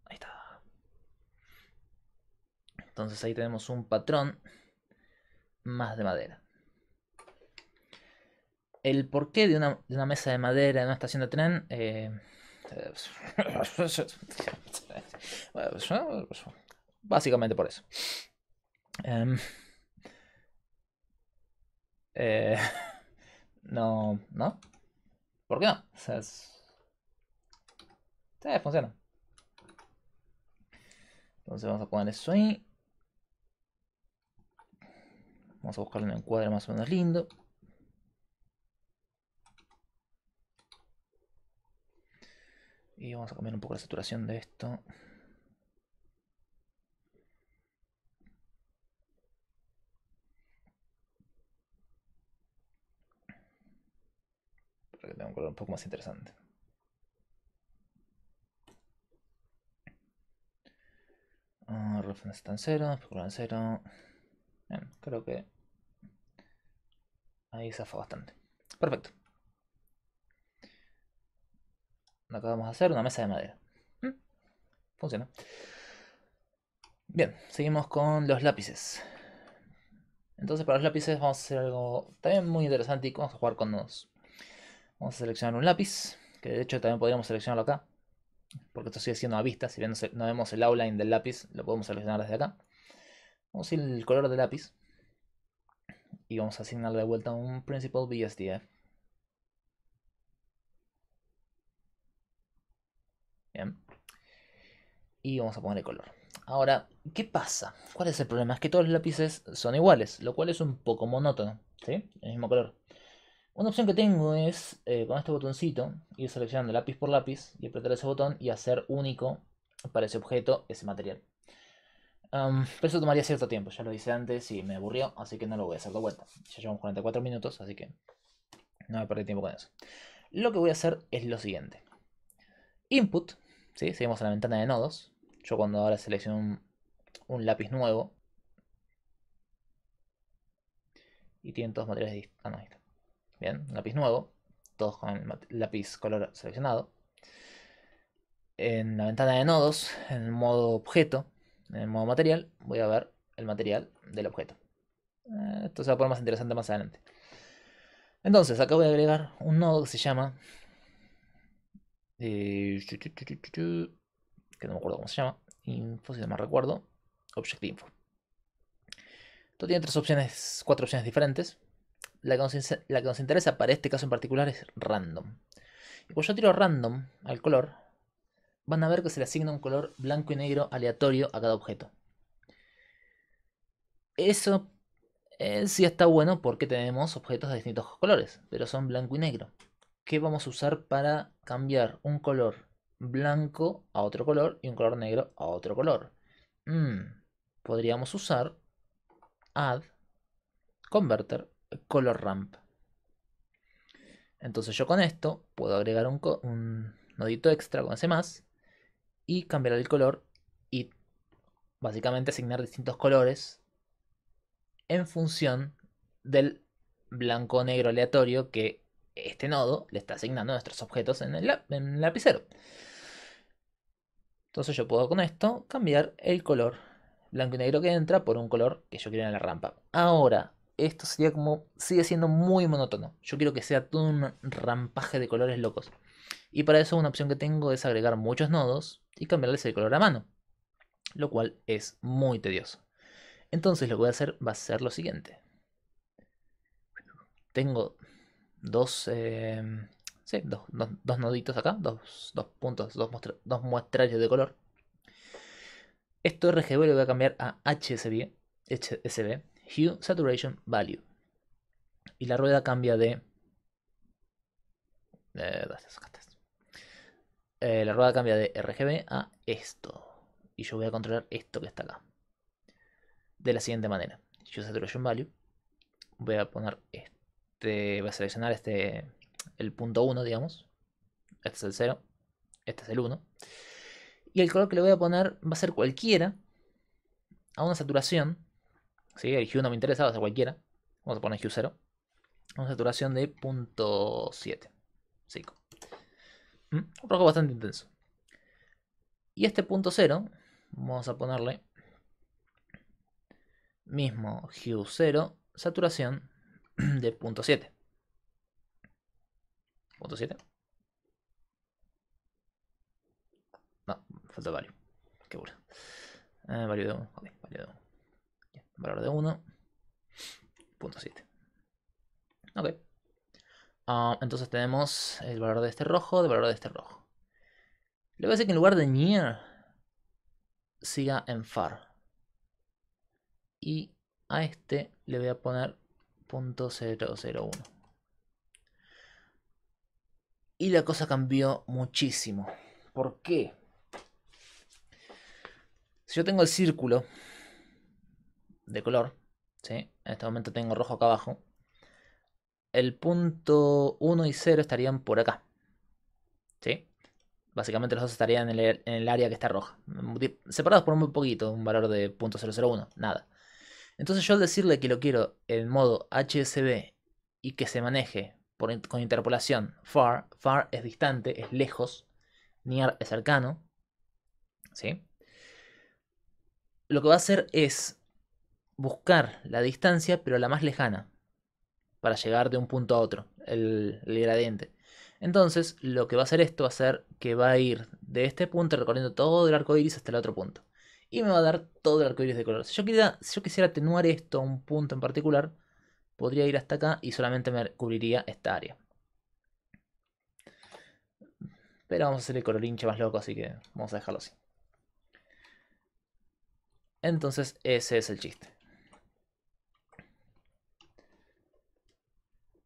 Ahí está. Entonces ahí tenemos un patrón más de madera. El porqué de una, de una mesa de madera en una estación de tren. Eh, pues Básicamente por eso. Em, eh, no, ¿no? ¿Por qué no? O sea, funciona. Entonces vamos a poner eso ahí. Vamos a buscarle un encuadre más o menos lindo. Y vamos a cambiar un poco la saturación de esto. que tenga un color un poco más interesante. Uh, reference está en cero, cero. creo que ahí zafa bastante. Perfecto. Acabamos de hacer una mesa de madera. Mm, funciona. Bien, seguimos con los lápices. Entonces para los lápices vamos a hacer algo también muy interesante y vamos a jugar con los Vamos a seleccionar un lápiz, que de hecho también podríamos seleccionarlo acá, porque esto sigue siendo a vista, si no vemos el outline del lápiz, lo podemos seleccionar desde acá. Vamos a ir el color del lápiz y vamos a asignarle de vuelta un principal BSDF. ¿eh? Bien. Y vamos a poner el color. Ahora, ¿qué pasa? ¿Cuál es el problema? Es que todos los lápices son iguales, lo cual es un poco monótono, ¿sí? El mismo color. Una opción que tengo es eh, con este botoncito ir seleccionando lápiz por lápiz y apretar ese botón y hacer único para ese objeto ese material. pero eso tomaría cierto tiempo, ya lo hice antes y me aburrió, así que no lo voy a hacer de vuelta. Ya llevamos 44 minutos, así que no me perder tiempo con eso. Lo que voy a hacer es lo siguiente. Input, ¿sí? seguimos a la ventana de nodos. Yo cuando ahora selecciono un, lápiz nuevo. Y tienen todos materiales distintos. Ah, Bien, lápiz nuevo, todos con el lápiz color seleccionado. En la ventana de nodos, en el modo objeto, en el modo material, voy a ver el material del objeto. Eh, esto se va a poner más interesante más adelante. Entonces, acá voy a agregar un nodo que se llama... Eh, que no me acuerdo cómo se llama. Info, si no me recuerdo. Object Info. Esto tiene tres opciones, cuatro opciones diferentes la que, nos, interesa para este caso en particular es random. Y cuando yo tiro random al color, van a ver que se le asigna un color blanco y negro aleatorio a cada objeto. Eso sí está bueno porque tenemos objetos de distintos colores, pero son blanco y negro. ¿Qué vamos a usar para cambiar un color blanco a otro color y un color negro a otro color? Hmm, podríamos usar add converter color ramp. Entonces yo con esto puedo agregar un, nodito extra con ese más y cambiar el color y básicamente asignar distintos colores en función del blanco negro aleatorio que este nodo le está asignando a nuestros objetos en el, en el lapicero. Entonces yo puedo con esto cambiar el color blanco y negro que entra por un color que yo quiero en la rampa. Ahora, esto sería como, sigue siendo muy monótono. Yo quiero que sea todo un rampaje de colores locos. Y para eso una opción que tengo es agregar muchos nodos y cambiarles el color a mano. Lo cual es muy tedioso. Entonces lo que voy a hacer va a ser lo siguiente. Tengo dos, eh, noditos acá, dos, dos puntos, dos, muestra, de color. Esto RGB lo voy a cambiar a HSB Hue Saturation Value. Y la rueda cambia de... Eh, eh, la rueda cambia de RGB a esto. Y yo voy a controlar esto que está acá. De la siguiente manera. Hue Saturation Value. Voy a poner este... Voy a seleccionar este... El punto 1, digamos. Este es el 0. Este es el 1. Y el color que le voy a poner va a ser cualquiera. A una saturación ¿sí? El Hue no me interesa, va a ser cualquiera. Vamos a poner Hue 0. Con saturación de 0.7. 5. Mm, un rojo bastante intenso. Y este punto 0, vamos a ponerle mismo Hue 0, saturación de 0.7. 0.7. No, falta value. Qué bueno. Eh, value de 1. Ok, value de 1 valor de 1.7. Ok. Ah, entonces tenemos el valor de este rojo, el valor de este rojo. Le voy a decir que en lugar de near, siga en far. Y a este le voy a poner 0.001. Y la cosa cambió muchísimo. ¿Por qué? Si yo tengo el círculo de color. ¿sí? En este momento tengo rojo acá abajo. El punto 1 y 0 estarían por acá. ¿sí? Básicamente los dos estarían en el, área que está roja. Separados por muy poquito, un valor de .001, nada. Entonces yo al decirle que lo quiero en modo HSB y que se maneje con interpolación far, far es distante, es lejos, near es cercano, ¿sí? Lo que va a hacer es buscar la distancia, pero la más lejana, para llegar de un punto a otro, el, gradiente. Entonces, lo que va a hacer esto va a ser que va a ir de este punto recorriendo todo el arco iris hasta el otro punto. Y me va a dar todo el arco iris de color. Si yo, quisiera, yo quisiera atenuar esto a un punto en particular, podría ir hasta acá y solamente me cubriría esta área. Pero vamos a hacer el hincha más loco, así que vamos a dejarlo así. Entonces, ese es el chiste.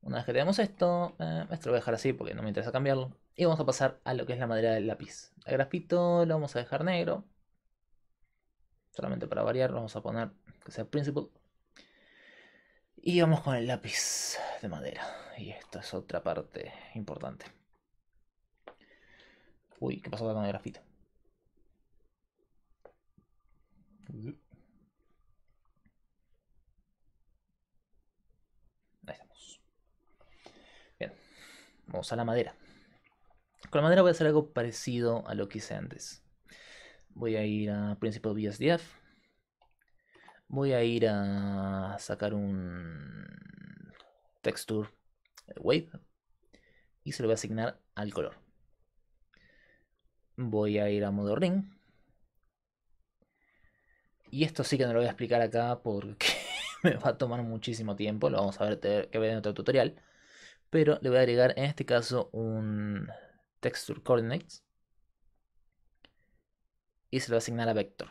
Una vez que tenemos esto, eh, esto lo voy a dejar así porque no me interesa cambiarlo. Y vamos a pasar a lo que es la madera del lápiz. El grafito lo vamos a dejar negro. Solamente para variar, vamos a poner que sea principal. Y vamos con el lápiz de madera. Y esta es otra parte importante. Uy, ¿qué pasó acá con el grafito? Vamos a la madera. Con la madera voy a hacer algo parecido a lo que hice antes. Voy a ir a Principal Voy a ir a sacar un texture eh, wave y se lo voy a asignar al color. Voy a ir a modo ring. Y esto sí que no lo voy a explicar acá porque me va a tomar muchísimo tiempo. Lo vamos a ver, que ver en otro tutorial pero le voy a agregar en este caso un texture coordinates y se lo voy a asignar a vector.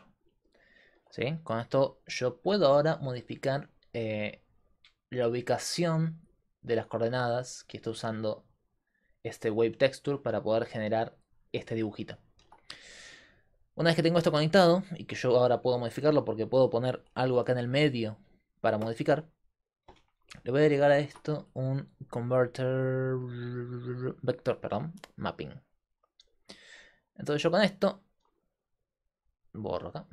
¿Sí? Con esto yo puedo ahora modificar eh, la ubicación de las coordenadas que está usando este wave texture para poder generar este dibujito. Una vez que tengo esto conectado y que yo ahora puedo modificarlo porque puedo poner algo acá en el medio para modificar, le voy a agregar a esto un converter vector, perdón, mapping. Entonces yo con esto borro acá.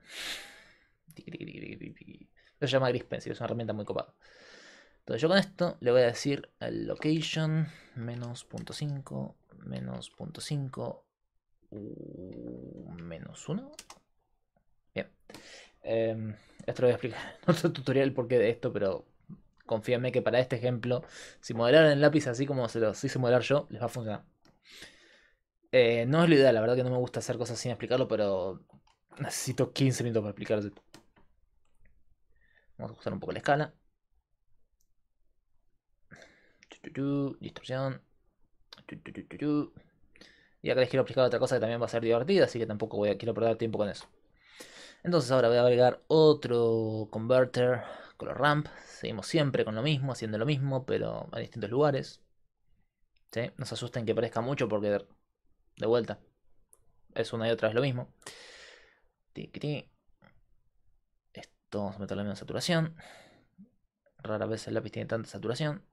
Lo llama Gris es una herramienta muy copada. Entonces yo con esto le voy a decir el location menos .5, menos .5, uh, menos 1. Bien. Em, esto lo voy a explicar en otro tutorial porque de esto, pero confíenme que para este ejemplo, si modelaron el lápiz así como se los hice modelar yo, les va a funcionar. Eh, no es lo ideal, la verdad que no me gusta hacer cosas sin explicarlo, pero necesito 15 minutos para explicarlo. Vamos a ajustar un poco la escala. Distorsión. Y acá les quiero explicar otra cosa que también va a ser divertida, así que tampoco voy a, quiero perder tiempo con eso. Entonces ahora voy a agregar otro converter color ramp. Seguimos siempre con lo mismo, haciendo lo mismo, pero a distintos lugares. ¿Sí? No se asusten que parezca mucho porque de vuelta es una y otra vez lo mismo. Esto vamos a meter la misma saturación. Rara vez el lápiz tiene tanta saturación.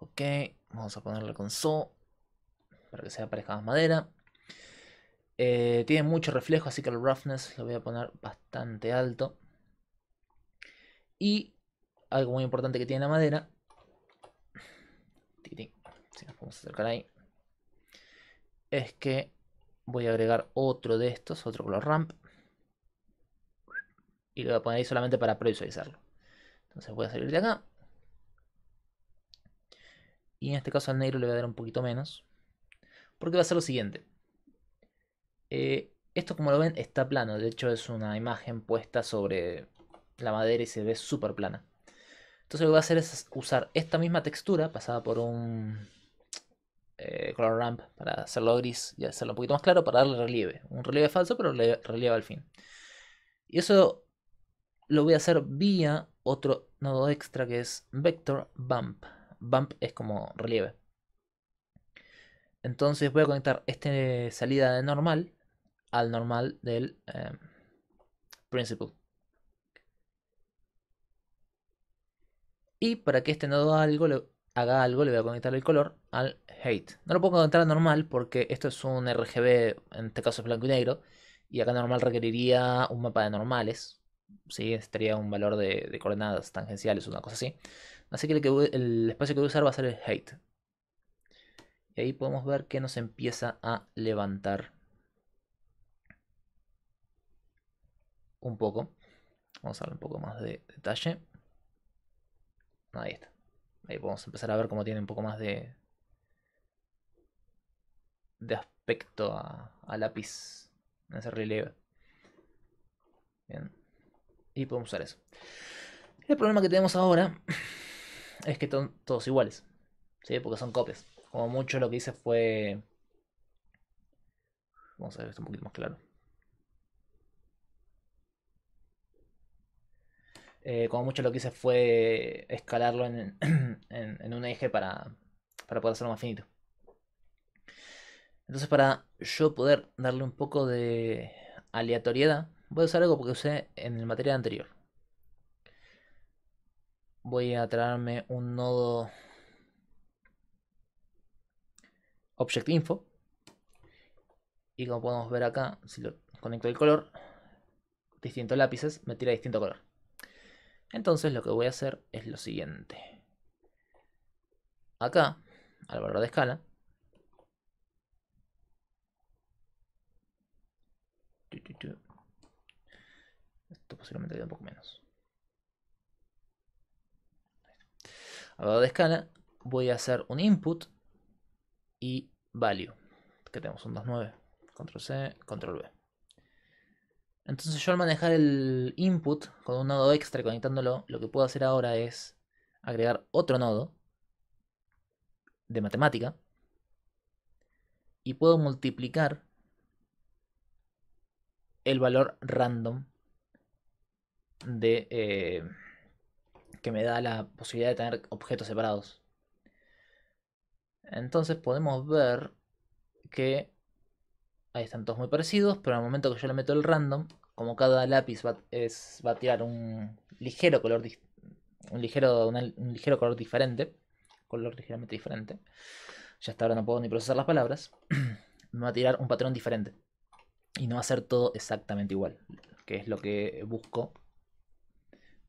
Ok, vamos a ponerle con So para que sea aparezca más madera. Eh, tiene mucho reflejo, así que el roughness lo voy a poner bastante alto. Y algo muy importante que tiene la madera. Si nos acercar ahí. Es que voy a agregar otro de estos, otro color ramp. Y lo voy a poner ahí solamente para previsualizarlo. Entonces voy a salir de acá. Y en este caso al negro le voy a dar un poquito menos. Porque va a ser lo siguiente. Eh, esto como lo ven está plano, de hecho es una imagen puesta sobre la madera y se ve súper plana. Entonces lo que voy a hacer es usar esta misma textura pasada por un eh, color ramp para hacerlo gris y hacerlo un poquito más claro para darle relieve. Un relieve falso pero relieve al fin. Y eso lo voy a hacer vía otro nodo extra que es vector bump. Bump es como relieve. Entonces voy a conectar esta salida de normal al normal del em, principal. Y para que este nodo haga algo, le, haga algo, le voy a conectar el color al hate. No lo puedo conectar al normal porque esto es un RGB, en este caso es blanco y negro. Y acá normal requeriría un mapa de normales. Si, Estaría un valor de, coordenadas tangenciales o una cosa así. Así que el, que el, espacio que voy a usar va a ser el hate. Y ahí podemos ver que nos empieza a levantar un poco. Vamos a darle un poco más de detalle. Ahí está. Ahí podemos empezar a ver cómo tiene un poco más de, de aspecto a, lápiz en ese relieve. Bien. Y podemos usar eso. El problema que tenemos ahora es que son todos iguales. ¿sí? Porque son copias. Como mucho lo que hice fue... Vamos a ver esto un poquito más claro. Eh, como mucho lo que hice fue escalarlo en, un eje para, poder hacerlo más finito. Entonces para yo poder darle un poco de aleatoriedad, voy a usar algo que usé en el material anterior. Voy a traerme un nodo Object Info. Y como podemos ver acá, si lo conecto el color, distintos lápices me tira distinto color. Entonces lo que voy a hacer es lo siguiente. Acá, al valor de escala, esto posiblemente quede un poco menos. Al valor de escala voy a hacer un input y value, que tenemos un 2.9. Control C, control V. Entonces yo al manejar el input con un nodo extra conectándolo, lo que puedo hacer ahora es agregar otro nodo de matemática y puedo multiplicar el valor random de eh, que me da la posibilidad de tener objetos separados. Entonces podemos ver que Ahí están todos muy parecidos, pero al momento que yo le meto el random, como cada lápiz va, a tirar un ligero color un ligero, ligero color diferente, color ligeramente diferente. Ya hasta ahora no puedo ni procesar las palabras. me va a tirar un patrón diferente. Y no va a ser todo exactamente igual. Que es lo que busco.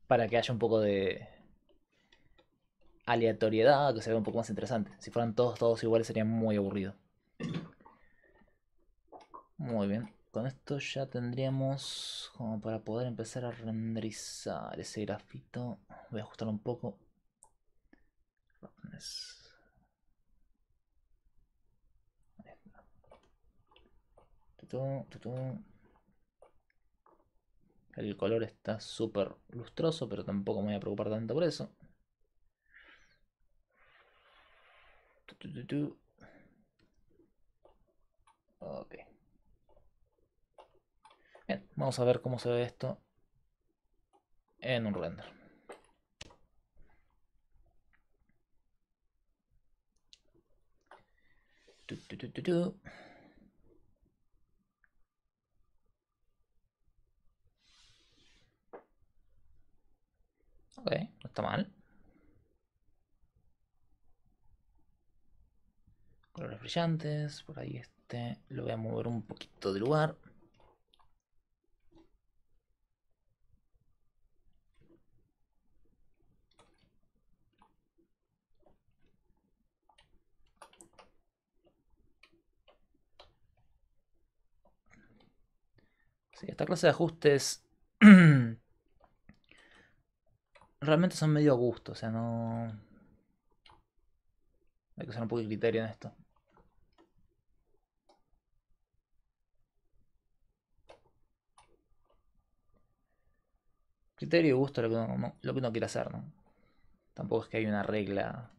Para que haya un poco de aleatoriedad, que se vea un poco más interesante. Si fueran todos, todos iguales sería muy aburrido. Muy bien. Con esto ya tendríamos como para poder empezar a renderizar ese grafito. Voy a ajustarlo un poco. El color está súper lustroso, pero tampoco me voy a preocupar tanto por eso. Ok. Bien, vamos a ver cómo se ve esto en un render. Ok, no está mal. Colores brillantes, por ahí este lo voy a mover un poquito de lugar. esta clase de ajustes realmente son medio a gusto, o sea, no... Hay que usar un poco de criterio en esto. Criterio y gusto lo que, lo que uno quiere hacer, ¿no? Tampoco es que hay una regla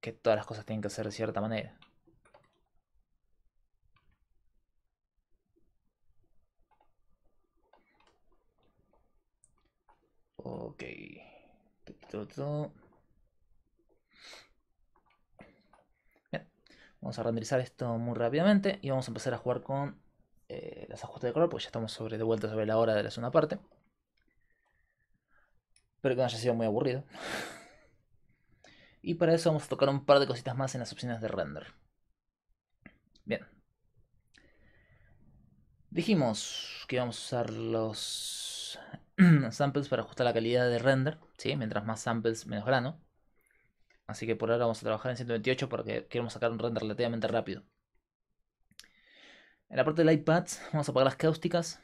que todas las cosas tienen que hacer de cierta manera. Ok. Bien. Vamos a renderizar esto muy rápidamente y vamos a empezar a jugar con eh, las ajustes de color, porque ya estamos sobre, de vuelta sobre la hora de la segunda parte. Espero que no haya sido muy aburrido. y para eso vamos a tocar un par de cositas más en las opciones de render. Bien. Dijimos que vamos a usar los samples para ajustar la calidad de render, ¿sí? Mientras más samples, menos grano. Así que por ahora vamos a trabajar en 128 porque queremos sacar un render relativamente rápido. En la parte del iPad vamos a apagar las cáusticas.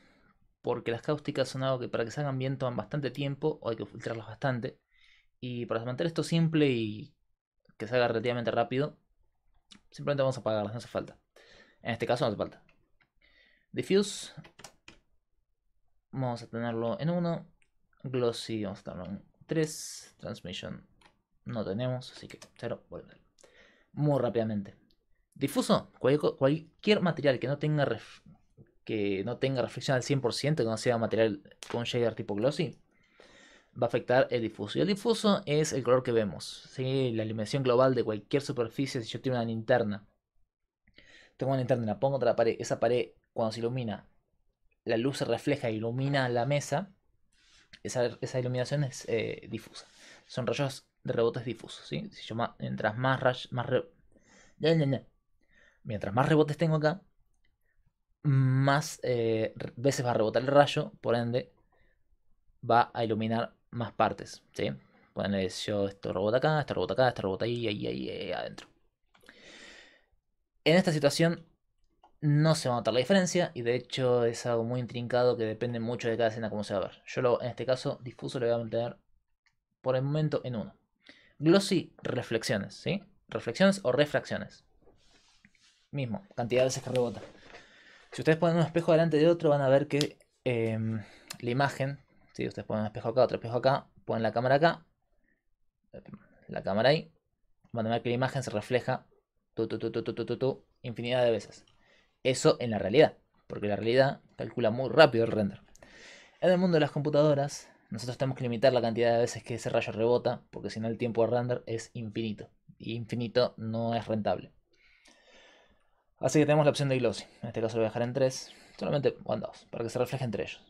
Porque las cáusticas son algo que para que salgan bien toman bastante tiempo o hay que filtrarlas bastante. Y para mantener esto simple y que salga relativamente rápido, simplemente vamos a apagarlas, no hace falta. En este caso no hace falta. Diffuse, Vamos a tenerlo en uno Glossy, vamos a tenerlo en 3. Transmission no tenemos, así que 0, volver. Muy rápidamente. Difuso, cualquier, material que no tenga que no tenga reflexión al 100%, que no sea material con shader tipo glossy, va a afectar el difuso. Y el difuso es el color que vemos. La iluminación global de cualquier superficie, si yo tengo una linterna, tengo una linterna, la pongo otra pared, esa pared cuando se ilumina la luz se refleja e ilumina la mesa, esa, esa iluminación es eh, difusa. Son rayos de rebotes difusos, ¿sí? mientras más Más Mientras más rebotes tengo acá, más eh, veces va a rebotar el rayo, por ende va a iluminar más partes, ¿sí? decir yo, esto rebota acá, esto rebota acá, esto rebota ahí, ahí, ahí, ahí adentro. En esta situación no se va a notar la diferencia y de hecho es algo muy intrincado que depende mucho de cada escena como se va a ver. Yo lo, en este caso difuso lo voy a mantener por el momento en uno. Glossy, reflexiones, ¿sí? Reflexiones o refracciones. Mismo, cantidad de veces que rebota. Si ustedes ponen un espejo delante de otro van a ver que em, la imagen, si ustedes ponen un espejo acá, otro espejo acá, ponen la cámara acá, la cámara ahí, van a ver que la imagen se refleja tu, infinidad de veces. Eso en la realidad, porque la realidad calcula muy rápido el render. En el mundo de las computadoras, nosotros tenemos que limitar la cantidad de veces que ese rayo rebota, porque si no el tiempo de render es infinito. Y infinito no es rentable. Así que tenemos la opción de glossy. En este caso lo voy a dejar en 3, solamente en para que se refleje entre ellos.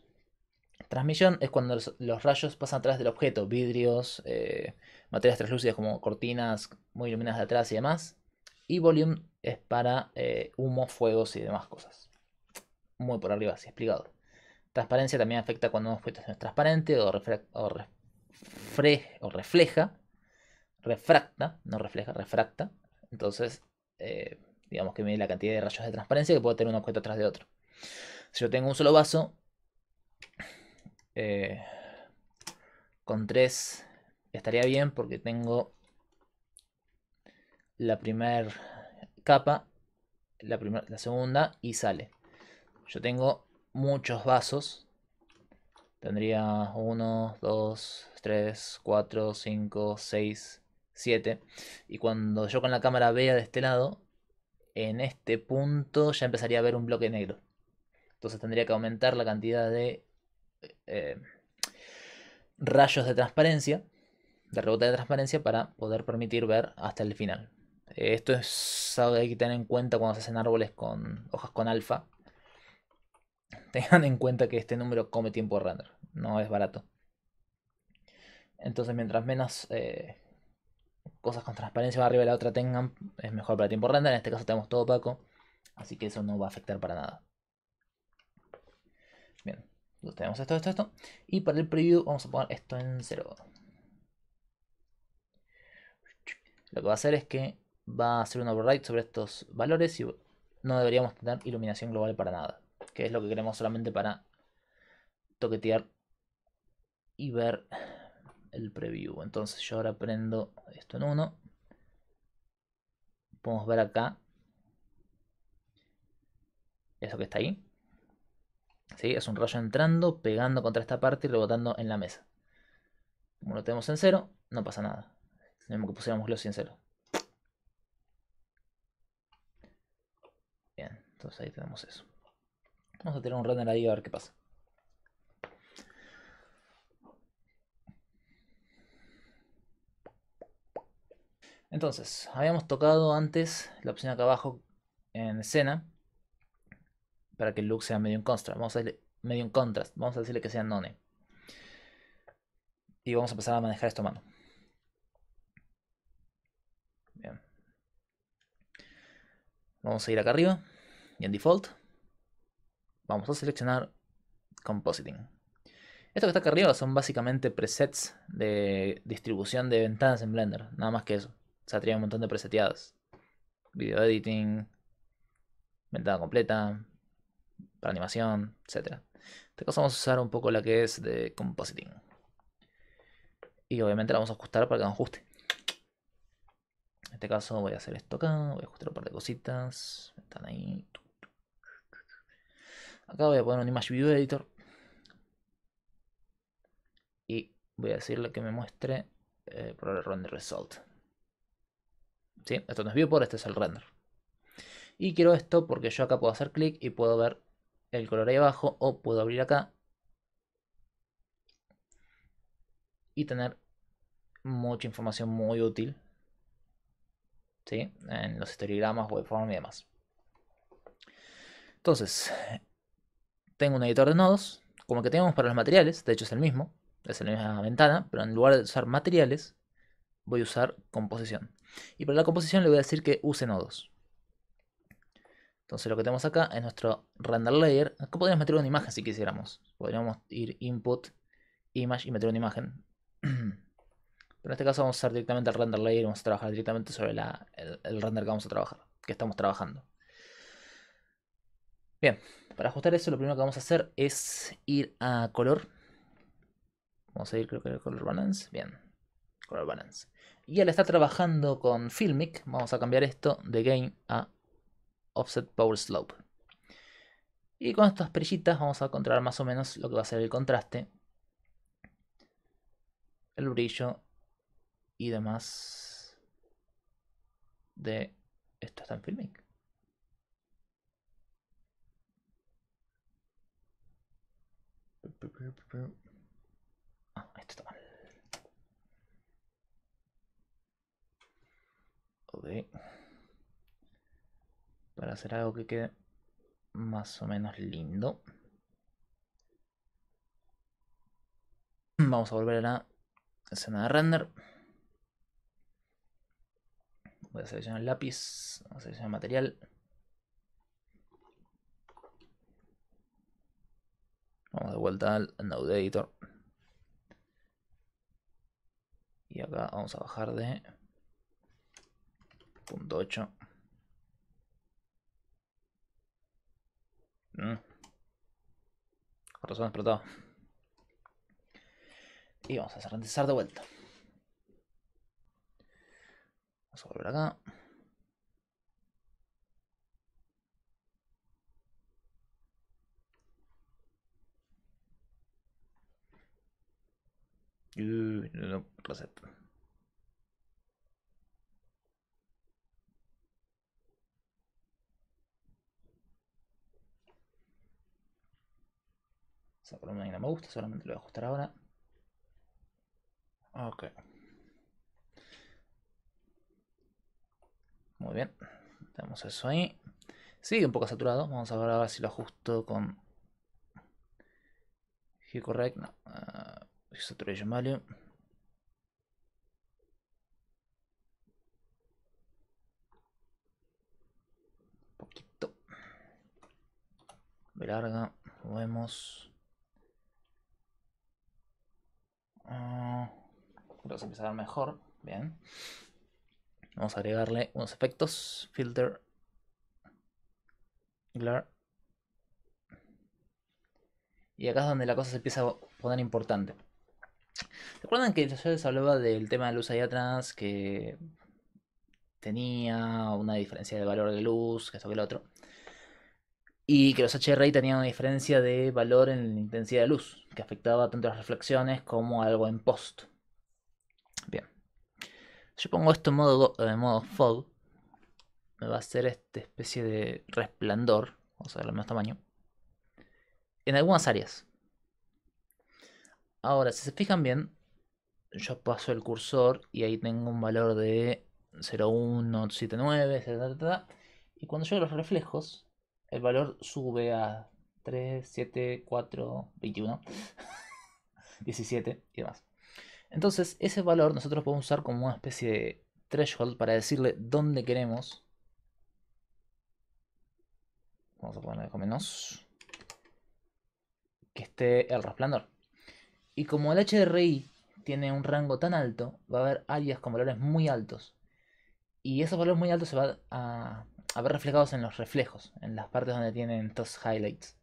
Transmisión es cuando los, rayos pasan atrás del objeto, vidrios, eh, materias translúcidas como cortinas muy iluminadas de atrás y demás. Y volume es para eh, humo, fuegos y demás cosas. Muy por arriba, así explicado. Transparencia también afecta cuando un objeto es transparente o, o refleja, refracta, no refleja, refracta. Entonces, eh, digamos que mide la cantidad de rayos de transparencia que puede tener un objeto atrás de otro. Si yo tengo un solo vaso eh, con tres estaría bien porque tengo la primera capa, la, la segunda y sale. Yo tengo muchos vasos. Tendría 1, 2, 3, 4, 5, 6, 7. Y cuando yo con la cámara vea de este lado, en este punto ya empezaría a ver un bloque negro. Entonces tendría que aumentar la cantidad de eh, rayos de transparencia, de rebote de transparencia, para poder permitir ver hasta el final. Eh, esto es algo que hay que tener en cuenta cuando se hacen árboles con hojas con alfa. Tengan en cuenta que este número come tiempo de render, no es barato. Entonces, mientras menos eh, cosas con transparencia arriba de la otra tengan, es mejor para tiempo de render. En este caso tenemos todo opaco, así que eso no va a afectar para nada. Bien, entonces tenemos esto, esto, esto. Y para el preview vamos a poner esto en 0. Lo que va a hacer es que va a hacer un override sobre estos valores y no deberíamos tener iluminación global para nada, que es lo que queremos solamente para toquetear y ver el preview. Entonces yo ahora prendo esto en 1. Podemos ver acá eso que está ahí. ¿Sí? Es un rayo entrando, pegando contra esta parte y rebotando en la mesa. Como lo tenemos en 0, no pasa nada. Tenemos que pusiéramos glossy en cero. Entonces ahí tenemos eso. Vamos a tirar un render ahí a ver qué pasa. Entonces, habíamos tocado antes la opción acá abajo en escena para que el look sea medio contrast. Vamos a decirle, medium contrast, vamos a decirle que sea none. Y vamos a empezar a manejar esto a mano. Bien. Vamos a ir acá arriba. Y en default vamos a seleccionar compositing. Esto que está acá arriba son básicamente presets de distribución de ventanas en Blender, nada más que eso. Se sea, un montón de preseteadas. Video editing, ventana completa, para animación, etc. En este caso vamos a usar un poco la que es de compositing. Y obviamente la vamos a ajustar para que nos ajuste. En este caso voy a hacer esto acá, voy a ajustar un par de cositas. Están ahí. Acá voy a poner un Image View Editor. Y voy a decirle que me muestre eh, por el Render Result. ¿Sí? Esto no es viewport, este es el render. Y quiero esto porque yo acá puedo hacer clic y puedo ver el color ahí abajo o puedo abrir acá y tener mucha información muy útil ¿sí? en los historiogramas, webform y demás. Entonces, tengo un editor de nodos, como que tenemos para los materiales, de hecho es el mismo, es la misma ventana, pero en lugar de usar materiales, voy a usar composición. Y para la composición le voy a decir que use nodos. Entonces lo que tenemos acá es nuestro render layer. Acá podríamos meter una imagen si quisiéramos. Podríamos ir input, image y meter una imagen. Pero en este caso vamos a usar directamente el render layer y vamos a trabajar directamente sobre el render que vamos a trabajar, que estamos trabajando. Bien, para ajustar eso lo primero que vamos a hacer es ir a color. Vamos a ir creo que a color balance. Bien, color balance. Y al estar trabajando con Filmic, vamos a cambiar esto de gain a offset power slope. Y con estas perillitas vamos a controlar más o menos lo que va a ser el contraste, el brillo y demás de esto está en Filmic. Ah, esto está mal. Ok. Para hacer algo que quede más o menos lindo. Vamos a volver a la escena de render. Voy a seleccionar el lápiz, voy a seleccionar material. Vamos de vuelta al Node Editor. Y acá vamos a bajar de 8. Mm. Corazón explotado. Y vamos a cerrar de vuelta. Vamos a volver acá. Y no, reset Esa columna ahí no me gusta, solamente lo voy a ajustar ahora. Ok. Muy bien. Tenemos eso ahí. Sigue un poco saturado. Vamos a ver, ahora si lo ajusto con... G correct. Ah esto Value. Un poquito. Muy larga. Ah, creo que se empieza a ver mejor. Bien. Vamos a agregarle unos efectos. Filter. Glare. Y acá es donde la cosa se empieza a poner importante. ¿Recuerdan que ya se hablaba del tema de luz ahí atrás? Que tenía una diferencia de valor de luz, que esto que el otro. Y que los HRI tenían una diferencia de valor en intensidad de luz, que afectaba tanto las reflexiones como algo en post. Bien. Yo pongo esto en modo, eh, de fog. Me va a hacer esta especie de resplandor, vamos a verlo más tamaño. En algunas áreas. Ahora, si se fijan bien, yo paso el cursor y ahí tengo un valor de 0,179, y cuando llego a los reflejos, el valor sube a 3, 7, 4, 21, 17 y demás. Entonces, ese valor nosotros podemos usar como una especie de threshold para decirle dónde queremos. Vamos a ponerle menos. Que esté el resplandor. Y como el HDRI tiene un rango tan alto, va a haber áreas con valores muy altos. Y esos valores muy altos se van a, ver reflejados en los reflejos, en las partes donde tienen estos highlights.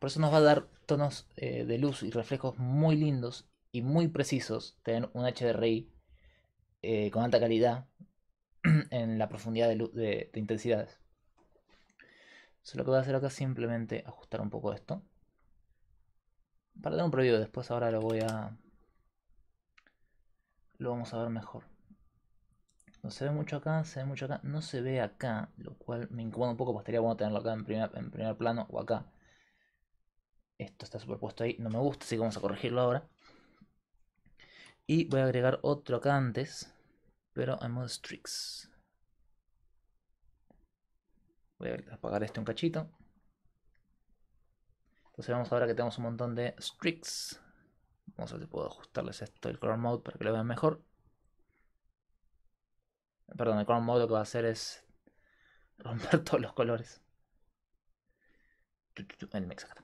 Por eso nos va a dar tonos eh, de luz y reflejos muy lindos y muy precisos. Tener un HDRI eh, con alta calidad en la profundidad de, intensidades. Solo lo que voy a hacer acá es simplemente ajustar un poco esto. Para dar un preview después ahora lo voy a... Lo vamos a ver mejor. No se ve mucho acá, se ve mucho acá. No se ve acá, lo cual me incomoda un poco, pues estaría bueno tenerlo acá en primer, en primer plano o acá. Esto está superpuesto ahí, no me gusta, así que vamos a corregirlo ahora. Y voy a agregar otro acá antes, pero en modo Strix. Voy a apagar este un cachito. Entonces vemos ahora que tenemos un montón de streaks. Vamos a ver si puedo ajustarles esto, el color mode, para que lo vean mejor. Perdón, el color mode lo que va a hacer es romper todos los colores. El mix acá.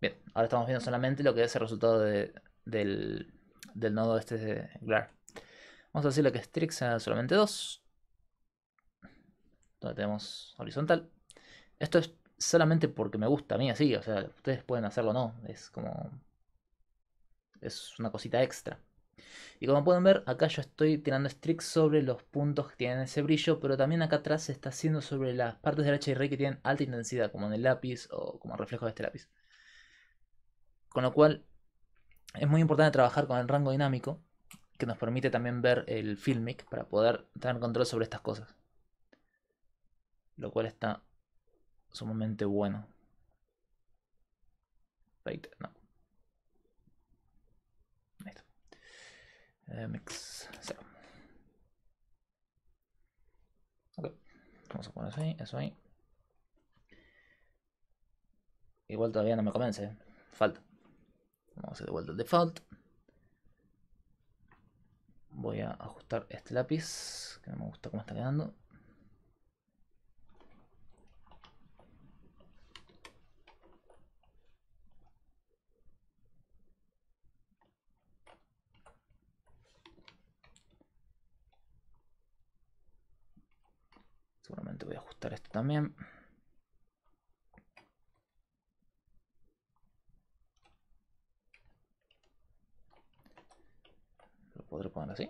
Bien, ahora estamos viendo solamente lo que es el resultado del, del, nodo este de Glar. Vamos a lo que Strix sea solamente 2. Donde tenemos horizontal. Esto es solamente porque me gusta a mí así, o sea, ustedes pueden hacerlo o no, es como... Es una cosita extra. Y como pueden ver, acá yo estoy tirando strict sobre los puntos que tienen ese brillo, pero también acá atrás se está haciendo sobre las partes del HRI que tienen alta intensidad, como en el lápiz o como el reflejo de este lápiz. Con lo cual, es muy importante trabajar con el rango dinámico, que nos permite también ver el filmic para poder tener control sobre estas cosas. Lo cual está sumamente bueno. Wait, no. Listo. Eh, mix 0. Ok. Vamos a poner eso ahí, eso ahí. Igual todavía no me convence. ¿eh? Falta. Vamos a hacer de vuelta el default. Voy a ajustar este lápiz, que no me gusta cómo está quedando. Seguramente voy a ajustar esto también. Lo podré poner así.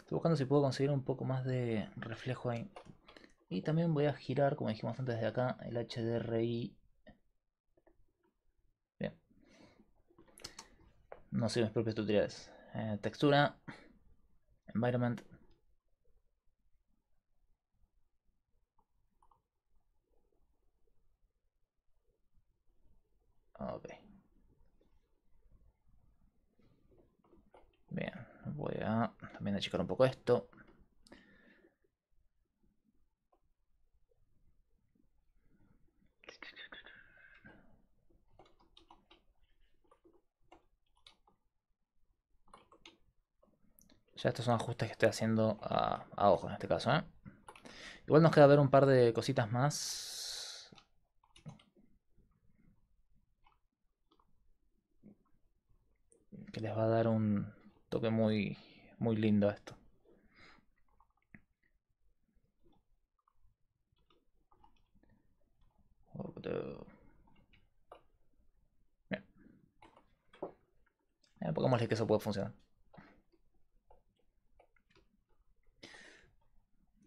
Estoy buscando si puedo conseguir un poco más de reflejo ahí. Y también voy a girar, como dijimos antes de acá, el HDRI. Bien. No sé mis propios tutoriales. Eh, textura. Environment. Ok. Bien, voy a también achicar un poco esto. estos son ajustes que estoy haciendo a, ojo en este caso. ¿eh? Igual nos queda ver un par de cositas más. Que les va a dar un toque muy, muy lindo a esto. Bien. poco eh, Pongámosle que eso puede funcionar.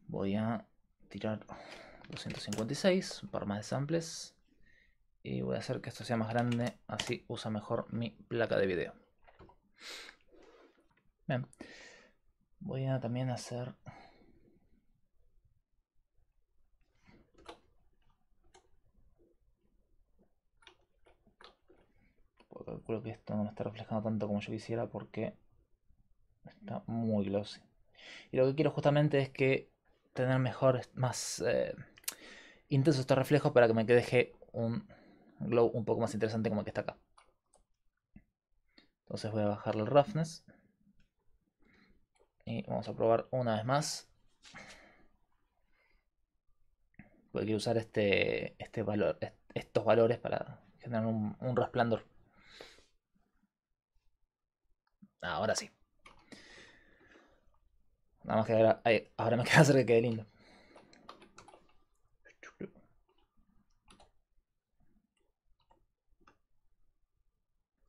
Voy a tirar 256, un par más de samples. Y voy a hacer que esto sea más grande, así usa mejor mi placa de video. Bien. Voy a también hacer... Pues calculo que esto no me está reflejando tanto como yo quisiera porque está muy glossy. Y lo que quiero justamente es que tener mejor, más eh, Intenso estos reflejos para que me deje un glow un poco más interesante como el que está acá. Entonces voy a bajarle el roughness. Y vamos a probar una vez más. Voy a usar este, este valor, estos valores para generar un, un resplandor. Ahora sí. Nada más que ahora, ahora me queda hacer que quede lindo.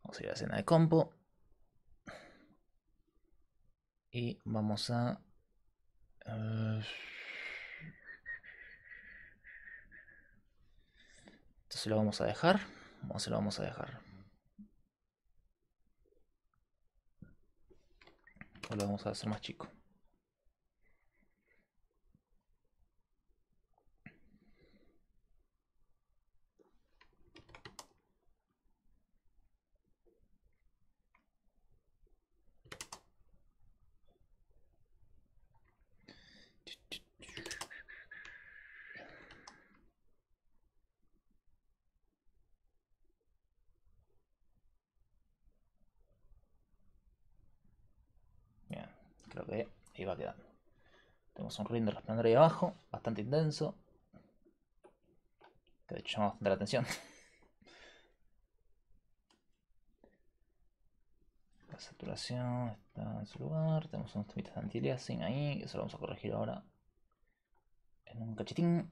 Vamos a ir a la escena de compo. Y vamos a... Entonces lo vamos a dejar. O se lo vamos a dejar. O lo vamos a hacer más chico. Creo que ahí va quedando. Tenemos un ruido de resplandor ahí abajo, bastante intenso. Que de hecho llama bastante la atención. La saturación está en su lugar. Tenemos unos temitas de anti ahí, que eso lo vamos a corregir ahora en un cachetín.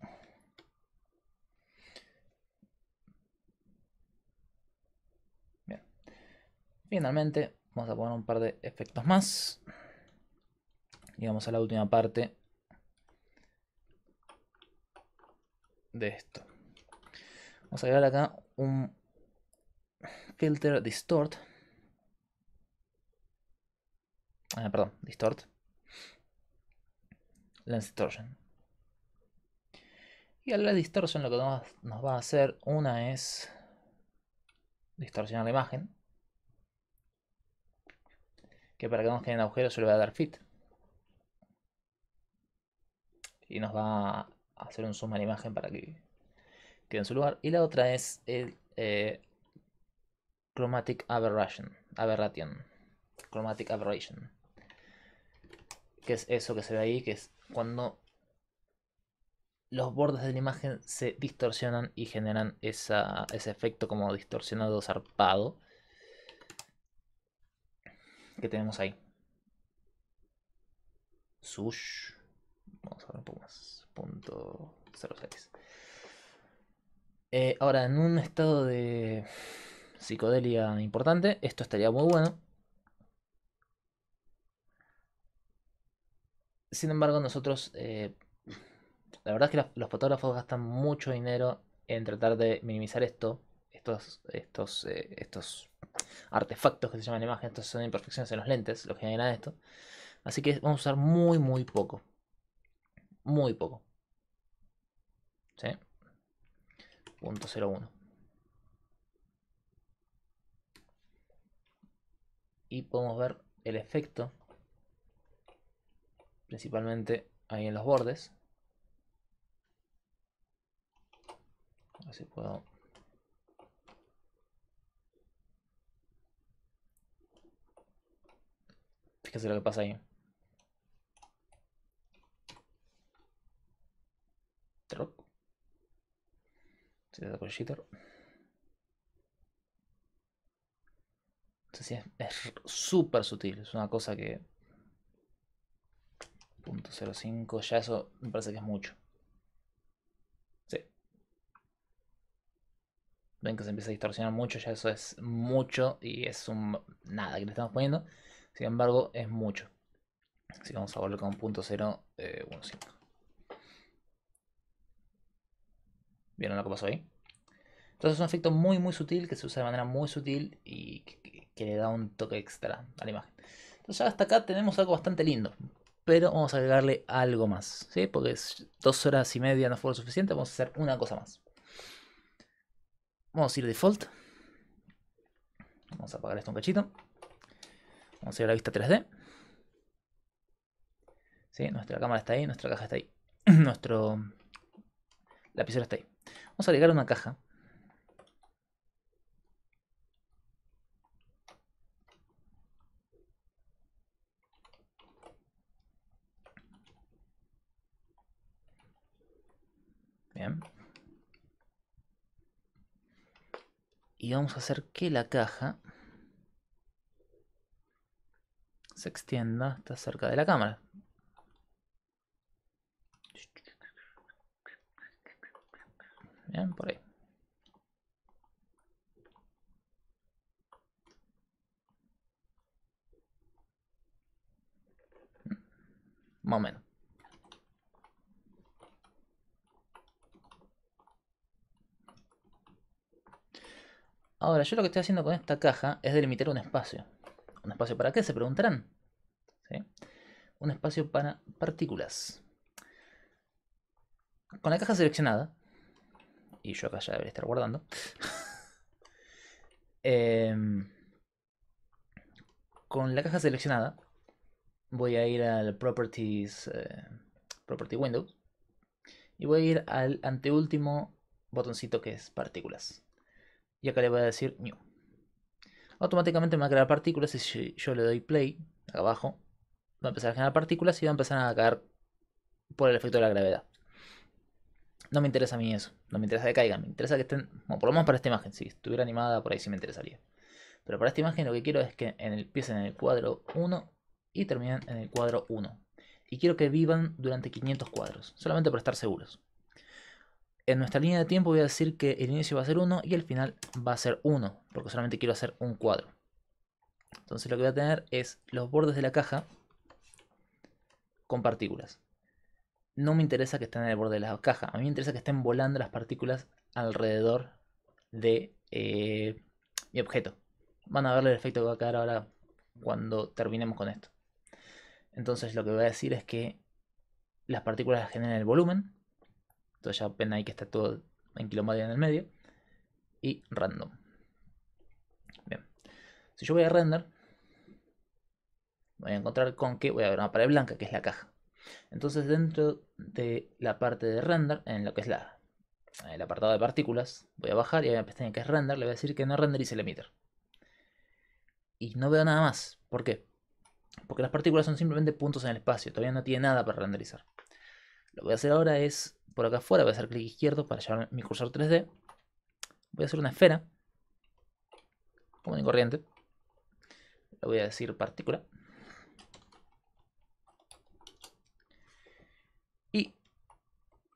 Bien. Finalmente, vamos a poner un par de efectos más y vamos a la última parte de esto. Vamos a agregar acá un filter distort. Ah, perdón, distort. Lens distortion. Y a la distorsión lo que nos va a hacer una es distorsionar la imagen. Que para que no queden agujeros se le voy a dar fit y nos va a hacer un zoom a la imagen para que quede en su lugar. Y la otra es el eh, Chromatic Aberration, Aberration. Chromatic Aberration. Que es eso que se ve ahí, que es cuando los bordes de la imagen se distorsionan y generan ese efecto como distorsionado zarpado que tenemos ahí. Sush. Vamos a un poco eh, ahora, en un estado de psicodelia importante, esto estaría muy bueno. Sin embargo, nosotros, eh, la verdad es que los, fotógrafos gastan mucho dinero en tratar de minimizar esto, estos, estos, eh, estos artefactos que se llaman imágenes, Estos son imperfecciones en los lentes, lo que generan esto. Así que vamos a usar muy, muy poco muy poco. ¿Sí? 0.01. Y podemos ver el efecto, principalmente ahí en los bordes. A puedo... Fíjense lo que pasa ahí. es súper sutil, es una cosa que... .05 ya eso me parece que es mucho. Sí. Ven que se empieza a distorsionar mucho, ya eso es mucho y es un... nada que le estamos poniendo. Sin embargo, es mucho. Si vamos a volver con 0.015. ¿Vieron lo que pasó ahí? Entonces es un efecto muy muy sutil que se usa de manera muy sutil y que, le da un toque extra a la imagen. Entonces ya hasta acá tenemos algo bastante lindo. Pero vamos a agregarle algo más, ¿sí? Porque dos horas y media no fue lo suficiente, vamos a hacer una cosa más. Vamos a ir default. Vamos a apagar esto un cachito. Vamos a ir a la vista 3D. ¿Sí? Nuestra cámara está ahí, nuestra caja está ahí. Nuestro lapicero está ahí. Vamos a agregar una caja. Bien. Y vamos a hacer que la caja se extienda hasta cerca de la cámara. por ahí. Más o menos. Ahora, yo lo que estoy haciendo con esta caja es delimitar un espacio. ¿Un espacio para qué? Se preguntarán. Un espacio para partículas. Con la caja seleccionada, y yo acá ya debería estar guardando. Em, con la caja seleccionada, voy a ir al Properties eh, Property Window. Y voy a ir al anteúltimo botoncito que es Partículas. Y acá le voy a decir New. Automáticamente me va a crear partículas y si yo le doy Play, acá abajo, va a empezar a generar partículas y va a empezar a caer por el efecto de la gravedad. No me interesa a mí eso. No me interesa que caigan. Me interesa que estén. Bueno, por lo menos para esta imagen. Si estuviera animada, por ahí sí me interesaría. Pero para esta imagen lo que quiero es que en el, empiecen en el cuadro 1 y terminen en el cuadro 1. Y quiero que vivan durante 500 cuadros. Solamente para estar seguros. En nuestra línea de tiempo voy a decir que el inicio va a ser 1 y el final va a ser 1. Porque solamente quiero hacer un cuadro. Entonces lo que voy a tener es los bordes de la caja con partículas no me interesa que estén en el borde de la caja. A mí me interesa que estén volando las partículas alrededor de eh, mi objeto. Van a ver el efecto que va a quedar ahora cuando terminemos con esto. Entonces lo que voy a decir es que las partículas generan el volumen. Entonces ya ven ahí que está todo en kilómetros en el medio. Y random. Bien. Si yo voy a render, voy a encontrar con que voy a ver una pared blanca, que es la caja. Entonces dentro de la parte de render, en lo que es el apartado de partículas, voy a bajar y hay una pestaña que es render, le voy a decir que no renderice el emitter. Y no veo nada más. ¿Por qué? Porque las partículas son simplemente puntos en el espacio, todavía no tiene nada para renderizar. Lo que voy a hacer ahora es, por acá afuera, voy a hacer clic izquierdo para llevar mi cursor 3D. Voy a hacer una esfera, Como en corriente. Le voy a decir partícula.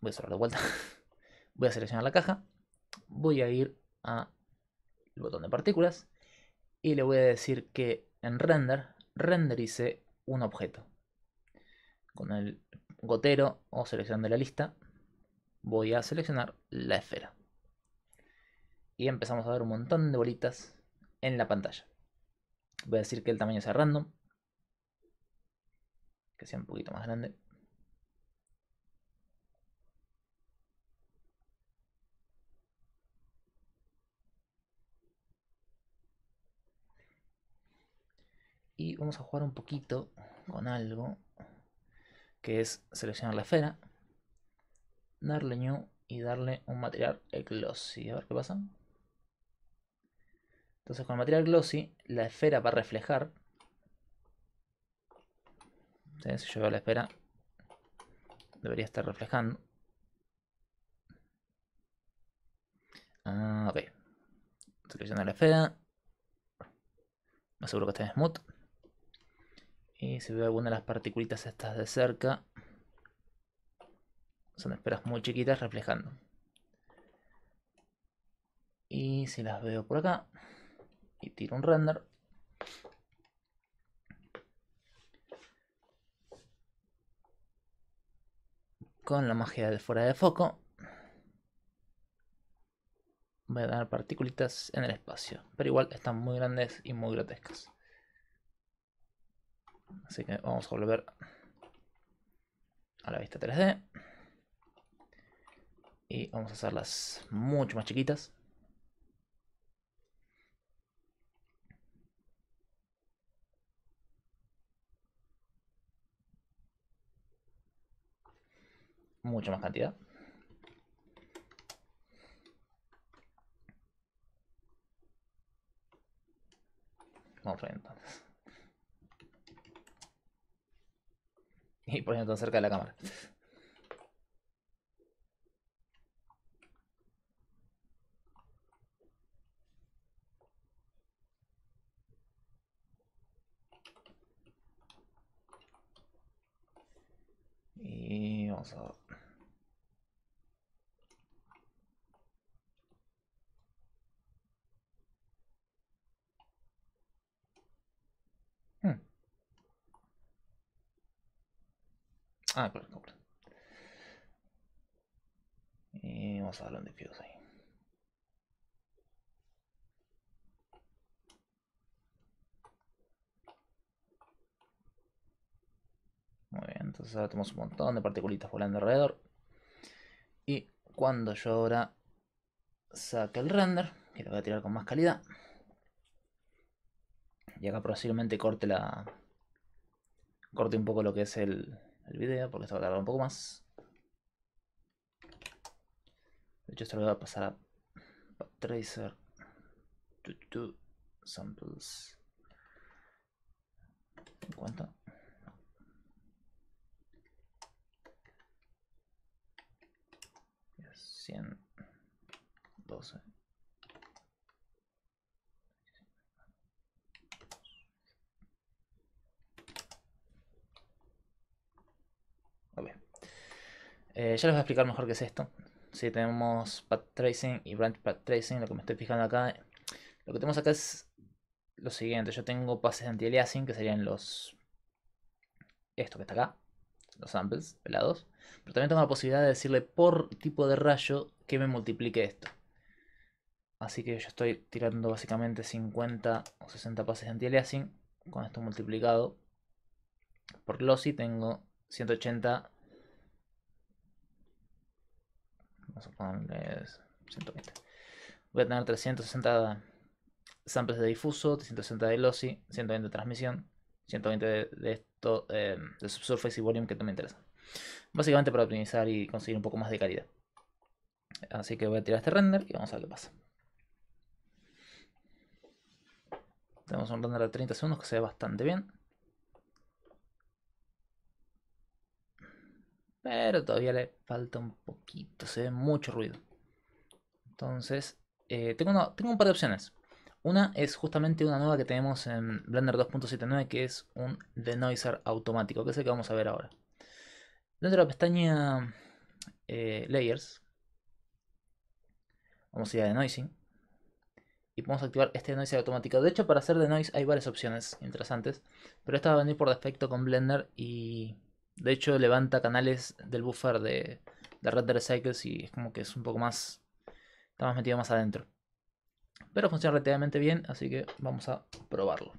voy a cerrar de vuelta, voy a seleccionar la caja, voy a ir al botón de partículas y le voy a decir que en render renderice un objeto. Con el gotero o seleccionando la lista voy a seleccionar la esfera. Y empezamos a ver un montón de bolitas en la pantalla. Voy a decir que el tamaño sea random. Que sea un poquito más grande. Y vamos a jugar un poquito con algo. Que es seleccionar la esfera. Darle new y darle un material glossy. A ver qué pasa. Entonces con el material glossy la esfera va a reflejar. Si yo veo la esfera debería estar reflejando. Ah, ok. Seleccionar la esfera. Me aseguro que está en smooth. Y eh, si veo alguna de las particulitas estas de cerca, son esferas muy chiquitas reflejando. Y si las veo por acá y tiro un render, con la magia de fuera de foco, voy a dar particulitas en el espacio, pero igual están muy grandes y muy grotescas. Así que vamos a volver a la vista 3D. Y vamos a hacerlas mucho más chiquitas. Mucha más cantidad. Vamos a ver entonces. y poniendo cerca de la cámara. Y vamos a Ah, claro, pues, claro. Y vamos a darle un diffuse ahí. Muy bien, entonces ahora tenemos un montón de particulitas volando alrededor. Y cuando yo ahora saque el render, que lo voy a tirar con más calidad. Y acá posiblemente corte la... Corte un poco lo que es el, el video porque esto va a tardar un poco más. De hecho, esto lo voy a pasar a Tracer two Samples. ¿En cuanto Cien. Doce. Eh, ya les voy a explicar mejor qué es esto. Si tenemos path tracing y branch path tracing, lo que me estoy fijando acá. Lo que tenemos acá es lo siguiente. Yo tengo pases anti-aliasing, que serían los... Esto que está acá. Los samples pelados. Pero también tengo la posibilidad de decirle por tipo de rayo que me multiplique esto. Así que yo estoy tirando básicamente 50 o 60 pases anti-aliasing. Con esto multiplicado por glossy tengo 180. Vamos a ponerle 120. Voy a tener 360 samples de difuso, 360 de lossy, 120 de transmisión, 120 de, esto, eh, de subsurface y volume que también me interesa. Básicamente para optimizar y conseguir un poco más de calidad. Así que voy a tirar este render y vamos a ver qué pasa. Tenemos un render de 30 segundos que se ve bastante bien. pero todavía le falta un poquito, se ve mucho ruido. Entonces, eh, tengo, tengo un par de opciones. Una es justamente una nueva que tenemos en Blender 2.79 que es un denoiser automático, que es el que vamos a ver ahora. Dentro de la pestaña eh, Layers, vamos a ir a Denoising. Y podemos activar este denoiser automático. De hecho, para hacer denoise hay varias opciones interesantes. Pero esta va a venir por defecto con Blender y de hecho, levanta canales del buffer de, de Red de Recycles y es como que es un poco más. Está más metido más adentro. Pero funciona relativamente bien, así que vamos a probarlo.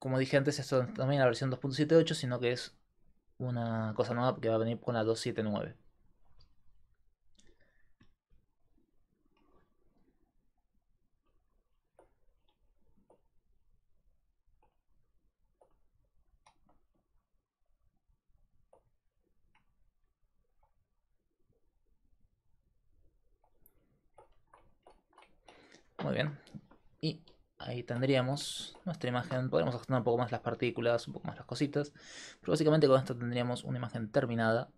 Como dije antes, esto también es la versión 2.78, sino que es una cosa nueva que va a venir con la 2.79. Muy bien. Y ahí tendríamos nuestra imagen. Podríamos ajustar un poco más las partículas, un poco más las cositas. Pero básicamente con esto tendríamos una imagen terminada.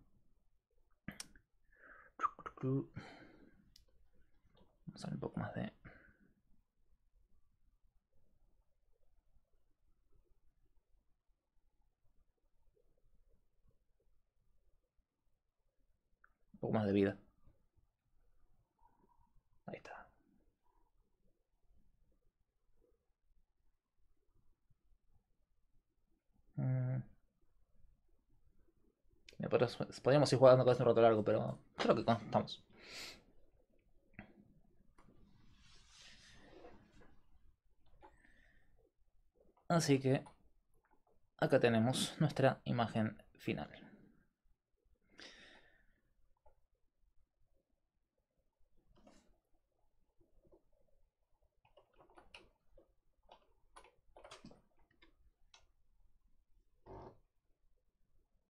Vamos a ver un poco más de... Un poco más de vida. Mm. podríamos ir jugando con un este rato largo, pero creo que estamos. Así que acá tenemos nuestra imagen final.